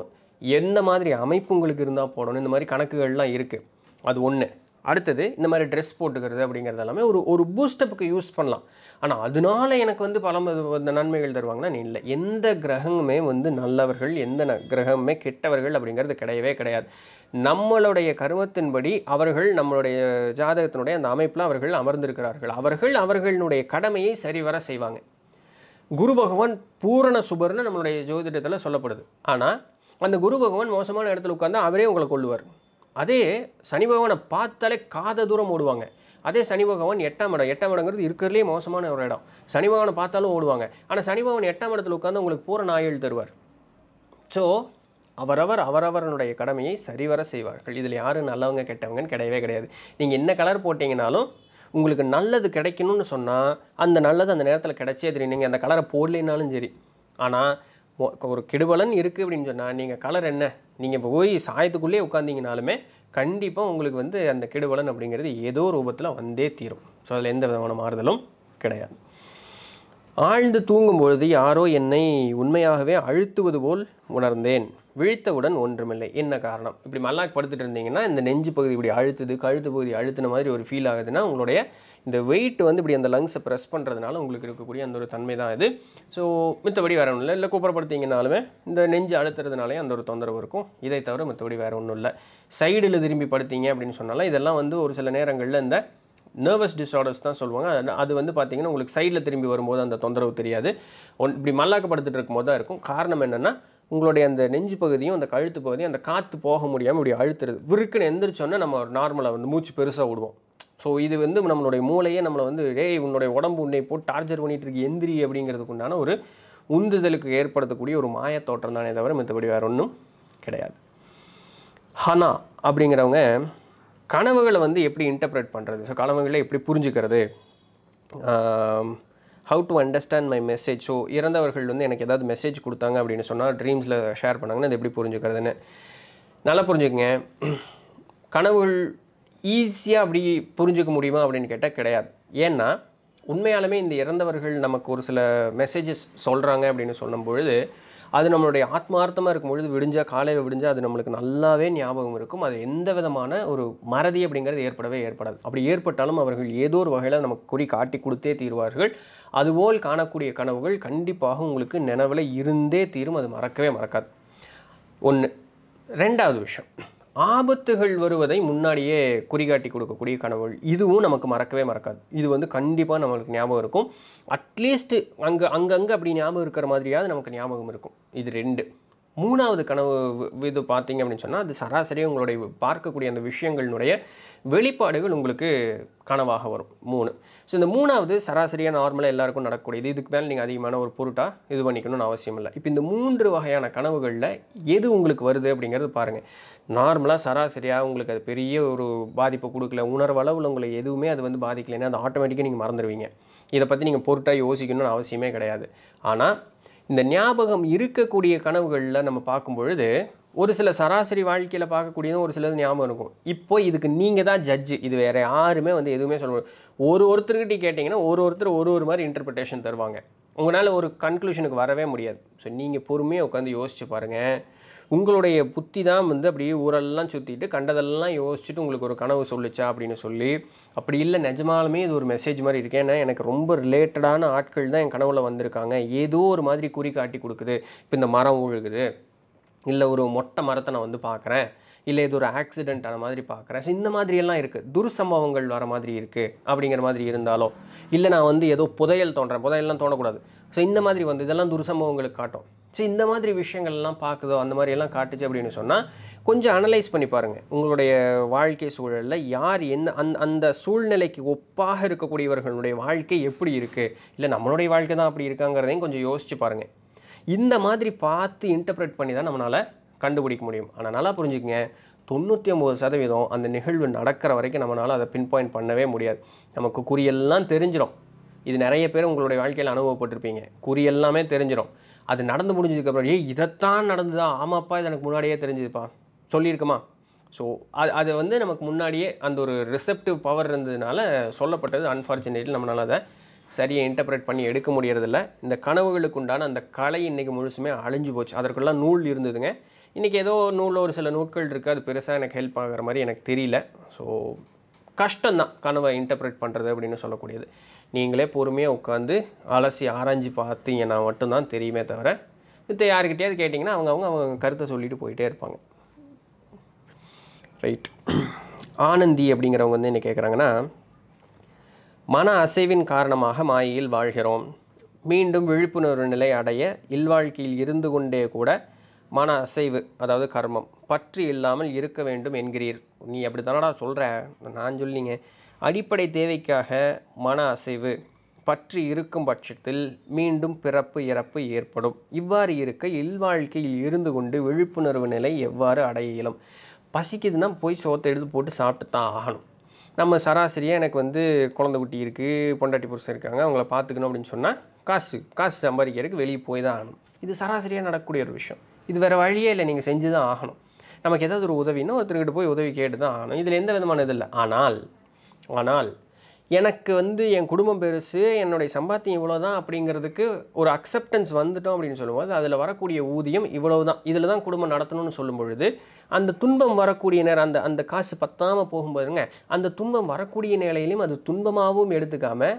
எந்த மாதிரி அமைப்பு உங்களுக்கு இருந்தால் போடணும் இந்த மாதிரி கணக்குகள்லாம் இருக்குது அது ஒன்று அடுத்தது இந்த மாதிரி ட்ரெஸ் போட்டுக்கிறது அப்படிங்கிறது எல்லாமே ஒரு ஒரு பூஸ்டப்புக்கு யூஸ் பண்ணலாம் ஆனால் அதனால எனக்கு வந்து பல நன்மைகள் தருவாங்கன்னா நீ இல்லை எந்த கிரகமுமே வந்து நல்லவர்கள் எந்த கிரகமுமே கெட்டவர்கள் அப்படிங்கிறது கிடையவே கிடையாது நம்மளுடைய கருமத்தின்படி அவர்கள் நம்மளுடைய ஜாதகத்தினுடைய அந்த அமைப்பில் அவர்கள் அமர்ந்திருக்கிறார்கள் அவர்கள் அவர்களுடைய கடமையை சரிவர செய்வாங்க குரு பகவான் பூரண சுபர்னு நம்மளுடைய ஜோதிடத்தில் சொல்லப்படுது ஆனால் அந்த குரு பகவான் மோசமான இடத்துல உட்காந்து அவரே உங்களை கொள்ளுவார் அதே சனி பகவானை பார்த்தாலே காத தூரம் ஓடுவாங்க அதே சனி பகவான் எட்டாம் இடம் எட்டாம் இடங்கிறது இருக்கிறதுலே மோசமான ஒரு இடம் சனி பகவானை பார்த்தாலும் ஓடுவாங்க ஆனால் சனி பகவான் எட்டாம் இடத்துல உட்காந்து உங்களுக்கு பூர நாயல் தருவார் ஸோ அவரவர் அவரவரனுடைய கடமையை சரிவர செய்வார்கள் இதில் யாரும் நல்லவங்க கெட்டவங்கன்னு கிடையவே கிடையாது நீங்கள் என்ன கலர் போட்டிங்கனாலும் உங்களுக்கு நல்லது கிடைக்கணும்னு சொன்னால் அந்த நல்லது அந்த நேரத்தில் கிடைச்சே தெரியும் நீங்கள் அந்த கலரை போடலைனாலும் சரி ஆனால் ஒரு கெடுபலன் இருக்குது அப்படின்னு சொன்னால் நீங்கள் கலர் என்ன நீங்கள் இப்போ போய் சாயத்துக்குள்ளேயே உட்காந்திங்கனாலுமே கண்டிப்பாக உங்களுக்கு வந்து அந்த கெடுபலன் அப்படிங்கிறது ஏதோ ரூபத்தில் வந்தே தீரும் ஸோ அதில் எந்த விதமான மாறுதலும் கிடையாது ஆழ்ந்து தூங்கும்பொழுது யாரோ என்னை உண்மையாகவே அழுத்துவது போல் உணர்ந்தேன் விழித்தவுடன் ஒன்றுமில்லை என்ன காரணம் இப்படி மல்லாக்கு படுத்துட்டு இருந்தீங்கன்னா இந்த நெஞ்சு பகுதி இப்படி அழுத்துது கழுத்து பகுதி அழுத்தின மாதிரி ஒரு ஃபீல் ஆகுதுன்னா உங்களுடைய இந்த வெயிட் வந்து இப்படி அந்த லங்ஸை ப்ரெஸ் பண்ணுறதுனால உங்களுக்கு இருக்கக்கூடிய அந்த ஒரு தன்மை தான் இது ஸோ மித்தபடி வேறு ஒன்றும் இல்லை இல்லை கூப்பரப்படுத்திங்கனாலுமே இந்த நெஞ்சு அழுத்துறதுனாலே அந்த ஒரு தொந்தரவு இருக்கும் இதை தவிர மித்தபடி வேறு ஒன்றும் இல்லை சைடில் திரும்பி படுத்திங்க அப்படின்னு சொன்னாலும் இதெல்லாம் வந்து ஒரு சில நேரங்களில் இந்த நர்வஸ் டிஸார்டர்ஸ் தான் சொல்லுவாங்க அது வந்து பார்த்திங்கன்னா உங்களுக்கு சைடில் திரும்பி வரும்போது அந்த தொந்தரவு தெரியாது ஒன் இப்படி மல்லாக்கப்படுத்துட்டு இருக்கும்போது தான் இருக்கும் காரணம் என்னென்னா உங்களுடைய அந்த நெஞ்சு பகுதியும் அந்த கழுத்து பகுதியும் அந்த காற்று போக முடியாமல் இப்படி அழுத்துறது விருக்குன்னு எந்திரிச்சோன்னா நம்ம நார்மலாக வந்து மூச்சு பெருசாக விடுவோம் ஸோ இது வந்து நம்மளுடைய மூளையே நம்மளை வந்து ஏ உன்னுடைய உடம்பு உன்னை போட்டு டார்ச்சர் பண்ணிகிட்டு இருக்கு எந்திரி அப்படிங்கிறதுக்கு உண்டான ஒரு உந்துதலுக்கு ஏற்படுத்தக்கூடிய ஒரு மாய தோற்றம் தானே தவிர மற்றபடி வேறு ஒன்றும் கிடையாது ஹனா அப்படிங்கிறவங்க கனவுகளை வந்து எப்படி இன்டர்பிரேட் பண்ணுறது ஸோ கனவுகளை எப்படி புரிஞ்சுக்கிறது how to understand my message so இறந்தவர்கள் வந்து எனக்கு ஏதாவது மெசேஜ் கொடுத்தாங்க அப்படின்னு சொன்னால் ட்ரீம்ஸில் ஷேர் பண்ணாங்கன்னா அது எப்படி புரிஞ்சுக்கிறதுன்னு நல்லா புரிஞ்சுக்கங்க கனவுகள் ஈஸியாக அப்படி புரிஞ்சுக்க முடியுமா அப்படின்னு கேட்டால் கிடையாது ஏன்னா உண்மையாலுமே இந்த இறந்தவர்கள் நமக்கு ஒரு சில மெசேஜஸ் சொல்கிறாங்க அப்படின்னு சொல்லும் பொழுது அது நம்மளுடைய ஆத்மார்த்தமாக இருக்கும் பொழுது விடிஞ்சால் காலையில் விடிஞ்சால் அது நம்மளுக்கு நல்லாவே ஞாபகம் இருக்கும் அது எந்த விதமான ஒரு மறதி அப்படிங்கிறது ஏற்படவே ஏற்படாது அப்படி ஏற்பட்டாலும் அவர்கள் ஏதோ ஒரு வகையில் நமக்கு குறி காட்டி கொடுத்தே தீர்வார்கள் அதுபோல் காணக்கூடிய கனவுகள் கண்டிப்பாக உங்களுக்கு நினைவில் இருந்தே தீரும் அது மறக்கவே மறக்காது ஒன்று ரெண்டாவது விஷயம் ஆபத்துகள் வருவதை முன்னாடியே குறிகாட்டி கொடுக்கக்கூடிய கனவுகள் இதுவும் நமக்கு மறக்கவே மறக்காது இது வந்து கண்டிப்பாக நம்மளுக்கு ஞாபகம் இருக்கும் அட்லீஸ்ட் அங்கே அங்கங்கே அப்படி ஞாபகம் இருக்கிற மாதிரியாவது நமக்கு ஞாபகம் இருக்கும் இது ரெண்டு மூணாவது கனவு இது பார்த்தீங்க அப்படின்னு சொன்னால் அது சராசரி உங்களுடைய பார்க்கக்கூடிய அந்த விஷயங்களினுடைய வெளிப்பாடுகள் உங்களுக்கு கனவாக வரும் மூணு ஸோ இந்த மூணாவது சராசரியாக நார்மலாக எல்லாருக்கும் நடக்கக்கூடியது இதுக்கு மேலே நீங்கள் அதிகமான ஒரு பொருட்டாக இது பண்ணிக்கணும்னு அவசியம் இல்லை இப்போ இந்த மூன்று வகையான கனவுகளில் எது உங்களுக்கு வருது அப்படிங்கிறது பாருங்கள் நார்மலாக சராசரியாக உங்களுக்கு அது பெரிய ஒரு பாதிப்பை கொடுக்கல உணர்வளவில் உங்களை எதுவுமே அது வந்து பாதிக்கலைன்னா அது ஆட்டோமேட்டிக்காக நீங்கள் மறந்துடுவீங்க இதை பற்றி நீங்கள் பொருட்டாக யோசிக்கணும்னு அவசியமே கிடையாது ஆனால் இந்த ஞாபகம் இருக்கக்கூடிய கனவுகளில் நம்ம பார்க்கும்பொழுது ஒரு சில சராசரி வாழ்க்கையில் பார்க்கக்கூடியதும் ஒரு சிலது ஞாபகம் இருக்கும் இப்போ இதுக்கு நீங்கள் தான் ஜட்ஜு இது வேறு யாருமே வந்து எதுவுமே சொல்ல ஒரு ஒருத்தர்கிட்ட கேட்டிங்கன்னா ஒரு ஒருத்தர் ஒரு ஒரு மாதிரி இன்டர்பிரிட்டேஷன் தருவாங்க உங்களால் ஒரு கன்க்ளூஷனுக்கு வரவே முடியாது ஸோ நீங்கள் பொறுமையாக உட்காந்து யோசிச்சு பாருங்கள் உங்களுடைய புத்தி தான் வந்து அப்படியே ஊரெல்லாம் சுற்றிட்டு கண்டதெல்லாம் யோசிச்சுட்டு உங்களுக்கு ஒரு கனவு சொல்லிச்சா அப்படின்னு சொல்லி அப்படி இல்லை நிஜமாலுமே இது ஒரு மெசேஜ் மாதிரி இருக்கு ஏன்னா எனக்கு ரொம்ப ரிலேட்டடான ஆட்கள் தான் என் கனவுல வந்திருக்காங்க ஏதோ ஒரு மாதிரி குறி காட்டி கொடுக்குது இப்போ இந்த மரம் உழுகுது இல்லை ஒரு மொட்டை மரத்தை நான் வந்து பார்க்குறேன் இல்லை இது ஒரு ஆக்சிடெண்ட்டான மாதிரி பார்க்குறேன் ஸோ இந்த மாதிரியெல்லாம் இருக்குது துர்சம்பவங்கள் வர மாதிரி இருக்குது அப்படிங்கிற மாதிரி இருந்தாலோ இல்லை நான் வந்து ஏதோ புதையல் தோன்றேன் புதையல்லாம் தோணக்கூடாது ஸோ இந்த மாதிரி வந்து இதெல்லாம் துர்சம்பவங்களுக்கு காட்டும் ஸோ இந்த மாதிரி விஷயங்கள்லாம் பார்க்குதோ அந்த மாதிரியெல்லாம் காட்டுச்சு அப்படின்னு சொன்னால் கொஞ்சம் அனலைஸ் பண்ணி பாருங்கள் உங்களுடைய வாழ்க்கை சூழலில் யார் என்ன அந்த அந்த சூழ்நிலைக்கு ஒப்பாக இருக்கக்கூடியவர்களுடைய வாழ்க்கை எப்படி இருக்குது இல்லை நம்மளுடைய வாழ்க்கை தான் அப்படி இருக்காங்கிறதையும் கொஞ்சம் யோசிச்சு பாருங்கள் இந்த மாதிரி பார்த்து இன்டர்பிரட் பண்ணி தான் நம்மளால் கண்டுபிடிக்க முடியும் ஆனால் நல்லா புரிஞ்சுக்கங்க தொண்ணூற்றி ஒம்பது சதவீதம் அந்த நிகழ்வு நடக்கிற வரைக்கும் நம்மளால் அதை பின் பாயிண்ட் பண்ணவே முடியாது நமக்கு குறியெல்லாம் தெரிஞ்சிடும் இது நிறைய பேர் உங்களுடைய வாழ்க்கையில் அனுபவப்பட்டிருப்பீங்க குறி எல்லாமே தெரிஞ்சிடும் அது நடந்து முடிஞ்சதுக்கப்புறம் ஏய் இதைத்தான் நடந்துதான் ஆமாப்பா இது எனக்கு முன்னாடியே தெரிஞ்சுதுப்பா சொல்லியிருக்குமா ஸோ அது அது வந்து நமக்கு முன்னாடியே அந்த ஒரு ரிசப்டிவ் பவர் இருந்ததுனால சொல்லப்பட்டது அன்ஃபார்ச்சுனேட்லி நம்மளால் அதை சரியாக இன்டர்பிரேட் பண்ணி எடுக்க முடியறதில்ல இந்த கனவுகளுக்கு உண்டான அந்த கலை இன்றைக்கி முழுசுமே அழிஞ்சு போச்சு அதற்குள்ளே நூல் இருந்ததுங்க இன்றைக்கி ஏதோ நூலில் ஒரு சில நூட்கள் இருக்குது அது பெருசாக எனக்கு ஹெல்ப் ஆகிற மாதிரி எனக்கு தெரியல ஸோ கஷ்டம்தான் கனவை இன்டர்பிரேட் பண்ணுறது அப்படின்னு சொல்லக்கூடியது நீங்களே பொறுமையாக உட்காந்து அலசி ஆராய்ஞ்சு பார்த்தீங்கன்னா மட்டும்தான் தெரியுமே தவிர மித்த யாருக்கிட்டேயாவது கேட்டிங்கன்னா அவங்க அவங்க அவங்க கருத்தை சொல்லிட்டு போயிட்டே இருப்பாங்க ரைட் ஆனந்தி அப்படிங்கிறவங்க வந்து என்ன கேட்குறாங்கன்னா மன அசைவின் காரணமாக மாயையில் வாழ்கிறோம் மீண்டும் விழிப்புணர்வு நிலை அடைய இல்வாழ்க்கையில் இருந்து கொண்டே கூட மன அசைவு அதாவது கர்மம் பற்று இல்லாமல் இருக்க வேண்டும் என்கிறீர் நீ அப்படி தானடா சொல்கிற நான் சொல்லிங்க அடிப்படை தேவைக்காக மன அசைவு பற்றி இருக்கும் பட்சத்தில் மீண்டும் பிறப்பு இறப்பு ஏற்படும் இவ்வாறு இருக்க இல்வாழ்க்கையில் இருந்து கொண்டு விழிப்புணர்வு நிலை எவ்வாறு அடைய இயலும் பசிக்குதுன்னா போய் சோத்தை எடுத்து போட்டு சாப்பிட்டு தான் ஆகணும் நம்ம சராசரியாக எனக்கு வந்து குழந்தை குட்டி இருக்குது பொண்டாட்டி புருஷன் இருக்காங்க அவங்கள பார்த்துக்கணும் அப்படின்னு சொன்னால் காசு காசு சம்பாதிக்கிறதுக்கு வெளியே போய் தான் ஆகணும் இது சராசரியாக நடக்கக்கூடிய ஒரு விஷயம் இது வேறு வழியே இல்லை நீங்கள் செஞ்சு தான் ஆகணும் நமக்கு ஏதாவது ஒரு உதவின்னா ஒருத்தருக்கிட்ட போய் உதவி கேட்டு தான் ஆகணும் இதில் எந்த விதமான இது இல்லை ஆனால் ஆனால் எனக்கு வந்து என் குடும்பம் பெருசு என்னுடைய சம்பாத்தியம் இவ்வளோ தான் அப்படிங்கிறதுக்கு ஒரு அக்செப்டன்ஸ் வந்துட்டோம் அப்படின்னு சொல்லும்போது அதில் வரக்கூடிய ஊதியம் இவ்வளோ தான் இதில் தான் குடும்பம் நடத்தணும்னு சொல்லும் பொழுது அந்த துன்பம் வரக்கூடிய நேரம் அந்த அந்த காசு பத்தாமல் போகும்போதுங்க அந்த துன்பம் வரக்கூடிய நிலையிலையும் அது துன்பமாகவும் எடுத்துக்காமல்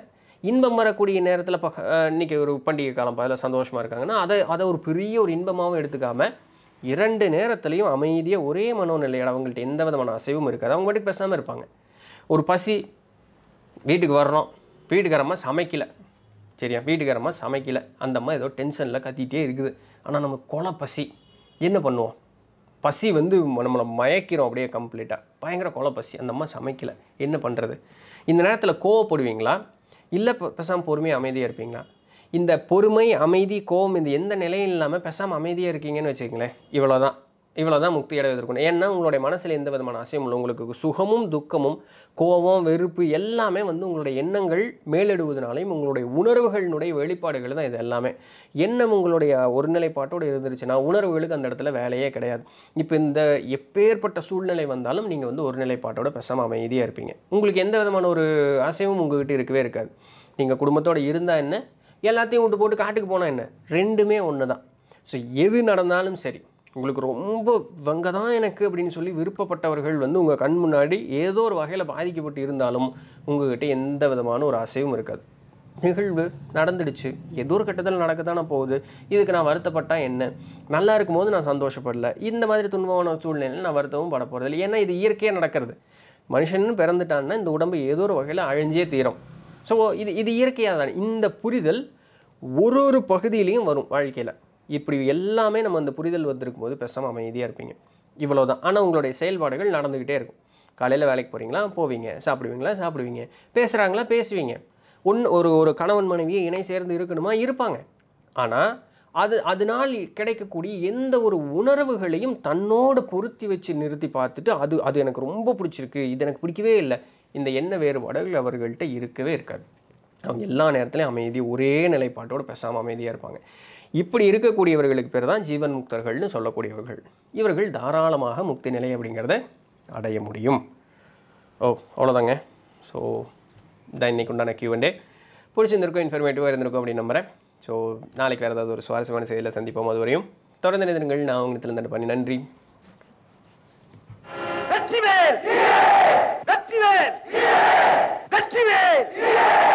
இன்பம் வரக்கூடிய நேரத்தில் இப்போ இன்றைக்கி ஒரு பண்டிகை காலம் அதில் சந்தோஷமாக இருக்காங்கன்னா அதை அதை ஒரு பெரிய ஒரு இன்பமாகவும் எடுத்துக்காமல் இரண்டு நேரத்துலையும் அமைதியாக ஒரே மனோநிலையில் அவங்கள்ட்ட எந்த விதமான அசைவும் இருக்காது அவங்க மட்டும் பேசாமல் இருப்பாங்க ஒரு பசி வீட்டுக்கு வரணும் வீட்டுக்காரமாக சமைக்கலை சரியா வீட்டுக்காரமாக சமைக்கலை அந்த மாதிரி ஏதோ டென்ஷனில் கத்திகிட்டே இருக்குது ஆனால் நம்ம கொலை பசி என்ன பண்ணுவோம் பசி வந்து நம்மளை மயக்கிறோம் அப்படியே கம்ப்ளீட்டாக பயங்கர கொலை பசி அந்த அம்மா சமைக்கலை என்ன பண்ணுறது இந்த நேரத்தில் கோவப்படுவீங்களா இல்லை பெசாமல் பொறுமையாக அமைதியாக இருப்பீங்களா இந்த பொறுமை அமைதி கோவம் இந்த எந்த நிலையும் இல்லாமல் பெசாமல் அமைதியாக இருக்கீங்கன்னு வச்சுக்கோங்களேன் இவ்வளோதான் இவ்வளோ தான் முக்தி அடைவதற்குன்னு ஏன்னா உங்களுடைய மனசில் எந்த விதமான அசையும் இல்லை உங்களுக்கு சுகமும் துக்கமும் கோபம் வெறுப்பு எல்லாமே வந்து உங்களுடைய எண்ணங்கள் மேலிடுவதனாலையும் உங்களுடைய உணர்வுகளினுடைய வெளிப்பாடுகள் தான் இது எல்லாமே எண்ணம் உங்களுடைய ஒருநிலைப்பாட்டோடு இருந்துருச்சுன்னா உணர்வுகளுக்கு அந்த இடத்துல வேலையே கிடையாது இப்போ இந்த எப்பேற்பட்ட சூழ்நிலை வந்தாலும் நீங்கள் வந்து ஒரு நிலைப்பாட்டோட அமைதியாக இருப்பீங்க உங்களுக்கு எந்த விதமான ஒரு அசைவும் உங்கள்கிட்ட இருக்கவே இருக்காது நீங்கள் குடும்பத்தோடு இருந்தால் என்ன எல்லாத்தையும் விட்டு போட்டு காட்டுக்கு போனால் என்ன ரெண்டுமே ஒன்று தான் ஸோ எது நடந்தாலும் சரி உங்களுக்கு ரொம்ப வங்க தான் எனக்கு அப்படின்னு சொல்லி விருப்பப்பட்டவர்கள் வந்து உங்கள் கண் முன்னாடி ஏதோ ஒரு வகையில் பாதிக்கப்பட்டு இருந்தாலும் உங்கள்கிட்ட எந்த விதமான ஒரு அசைவும் இருக்காது நிகழ்வு நடந்துடுச்சு ஏதோ ஒரு கட்டத்தில் நடக்க தானே போகுது இதுக்கு நான் வருத்தப்பட்டால் என்ன நல்லா இருக்கும் போது நான் சந்தோஷப்படல இந்த மாதிரி துன்பமான சூழ்நிலையில் நான் வருத்தமும் பட போகிறது இல்லை ஏன்னா இது இயற்கையாக நடக்கிறது மனுஷன் பிறந்துட்டான்னா இந்த உடம்பு ஏதோ ஒரு வகையில் அழிஞ்சே தீரும் ஸோ இது இது இயற்கையாக தான் இந்த புரிதல் ஒரு ஒரு பகுதியிலையும் வரும் வாழ்க்கையில் இப்படி எல்லாமே நம்ம அந்த புரிதல் வந்திருக்கும் போது பேசாமல் அமைதியாக இருப்பீங்க இவ்வளோ தான் ஆனால் உங்களுடைய செயல்பாடுகள் நடந்துக்கிட்டே இருக்கும் காலையில் வேலைக்கு போகிறீங்களா போவீங்க சாப்பிடுவீங்களா சாப்பிடுவீங்க பேசுகிறாங்களா பேசுவீங்க ஒன்று ஒரு ஒரு கணவன் மனைவியை இணை சேர்ந்து இருக்கணுமா இருப்பாங்க ஆனால் அது அதனால் கிடைக்கக்கூடிய எந்த ஒரு உணர்வுகளையும் தன்னோடு பொருத்தி வச்சு நிறுத்தி பார்த்துட்டு அது அது எனக்கு ரொம்ப பிடிச்சிருக்கு இது எனக்கு பிடிக்கவே இல்லை இந்த எண்ண வேறுபாடுகள் அவர்கள்ட்ட இருக்கவே இருக்காது அவங்க எல்லா நேரத்துலையும் அமைதி ஒரே நிலைப்பாட்டோடு பேசாமல் அமைதியாக இருப்பாங்க இப்படி இருக்கக்கூடியவர்களுக்கு பேர் தான் ஜீவன் முக்தர்கள்னு சொல்லக்கூடியவர்கள் இவர்கள் தாராளமாக முக்தி நிலை அப்படிங்கிறத அடைய முடியும் ஓ அவ்வளோதாங்க ஸோ தான் இன்றைக்கு உண்டான கியூஎன்டே பிடிச்சிருந்திருக்கும் இன்ஃபர்மேட்டிவாக இருந்திருக்கும் அப்படின்னு நம்புகிறேன் ஸோ நாளைக்கு வேறு ஏதாவது ஒரு சுவாரஸ்யமான செய்தியில் சந்திப்போம் அது வரையும் தொடர்ந்து நிதினங்கள் நான் உங்களுக்கு திறந்து பண்ணி நன்றி Yeah!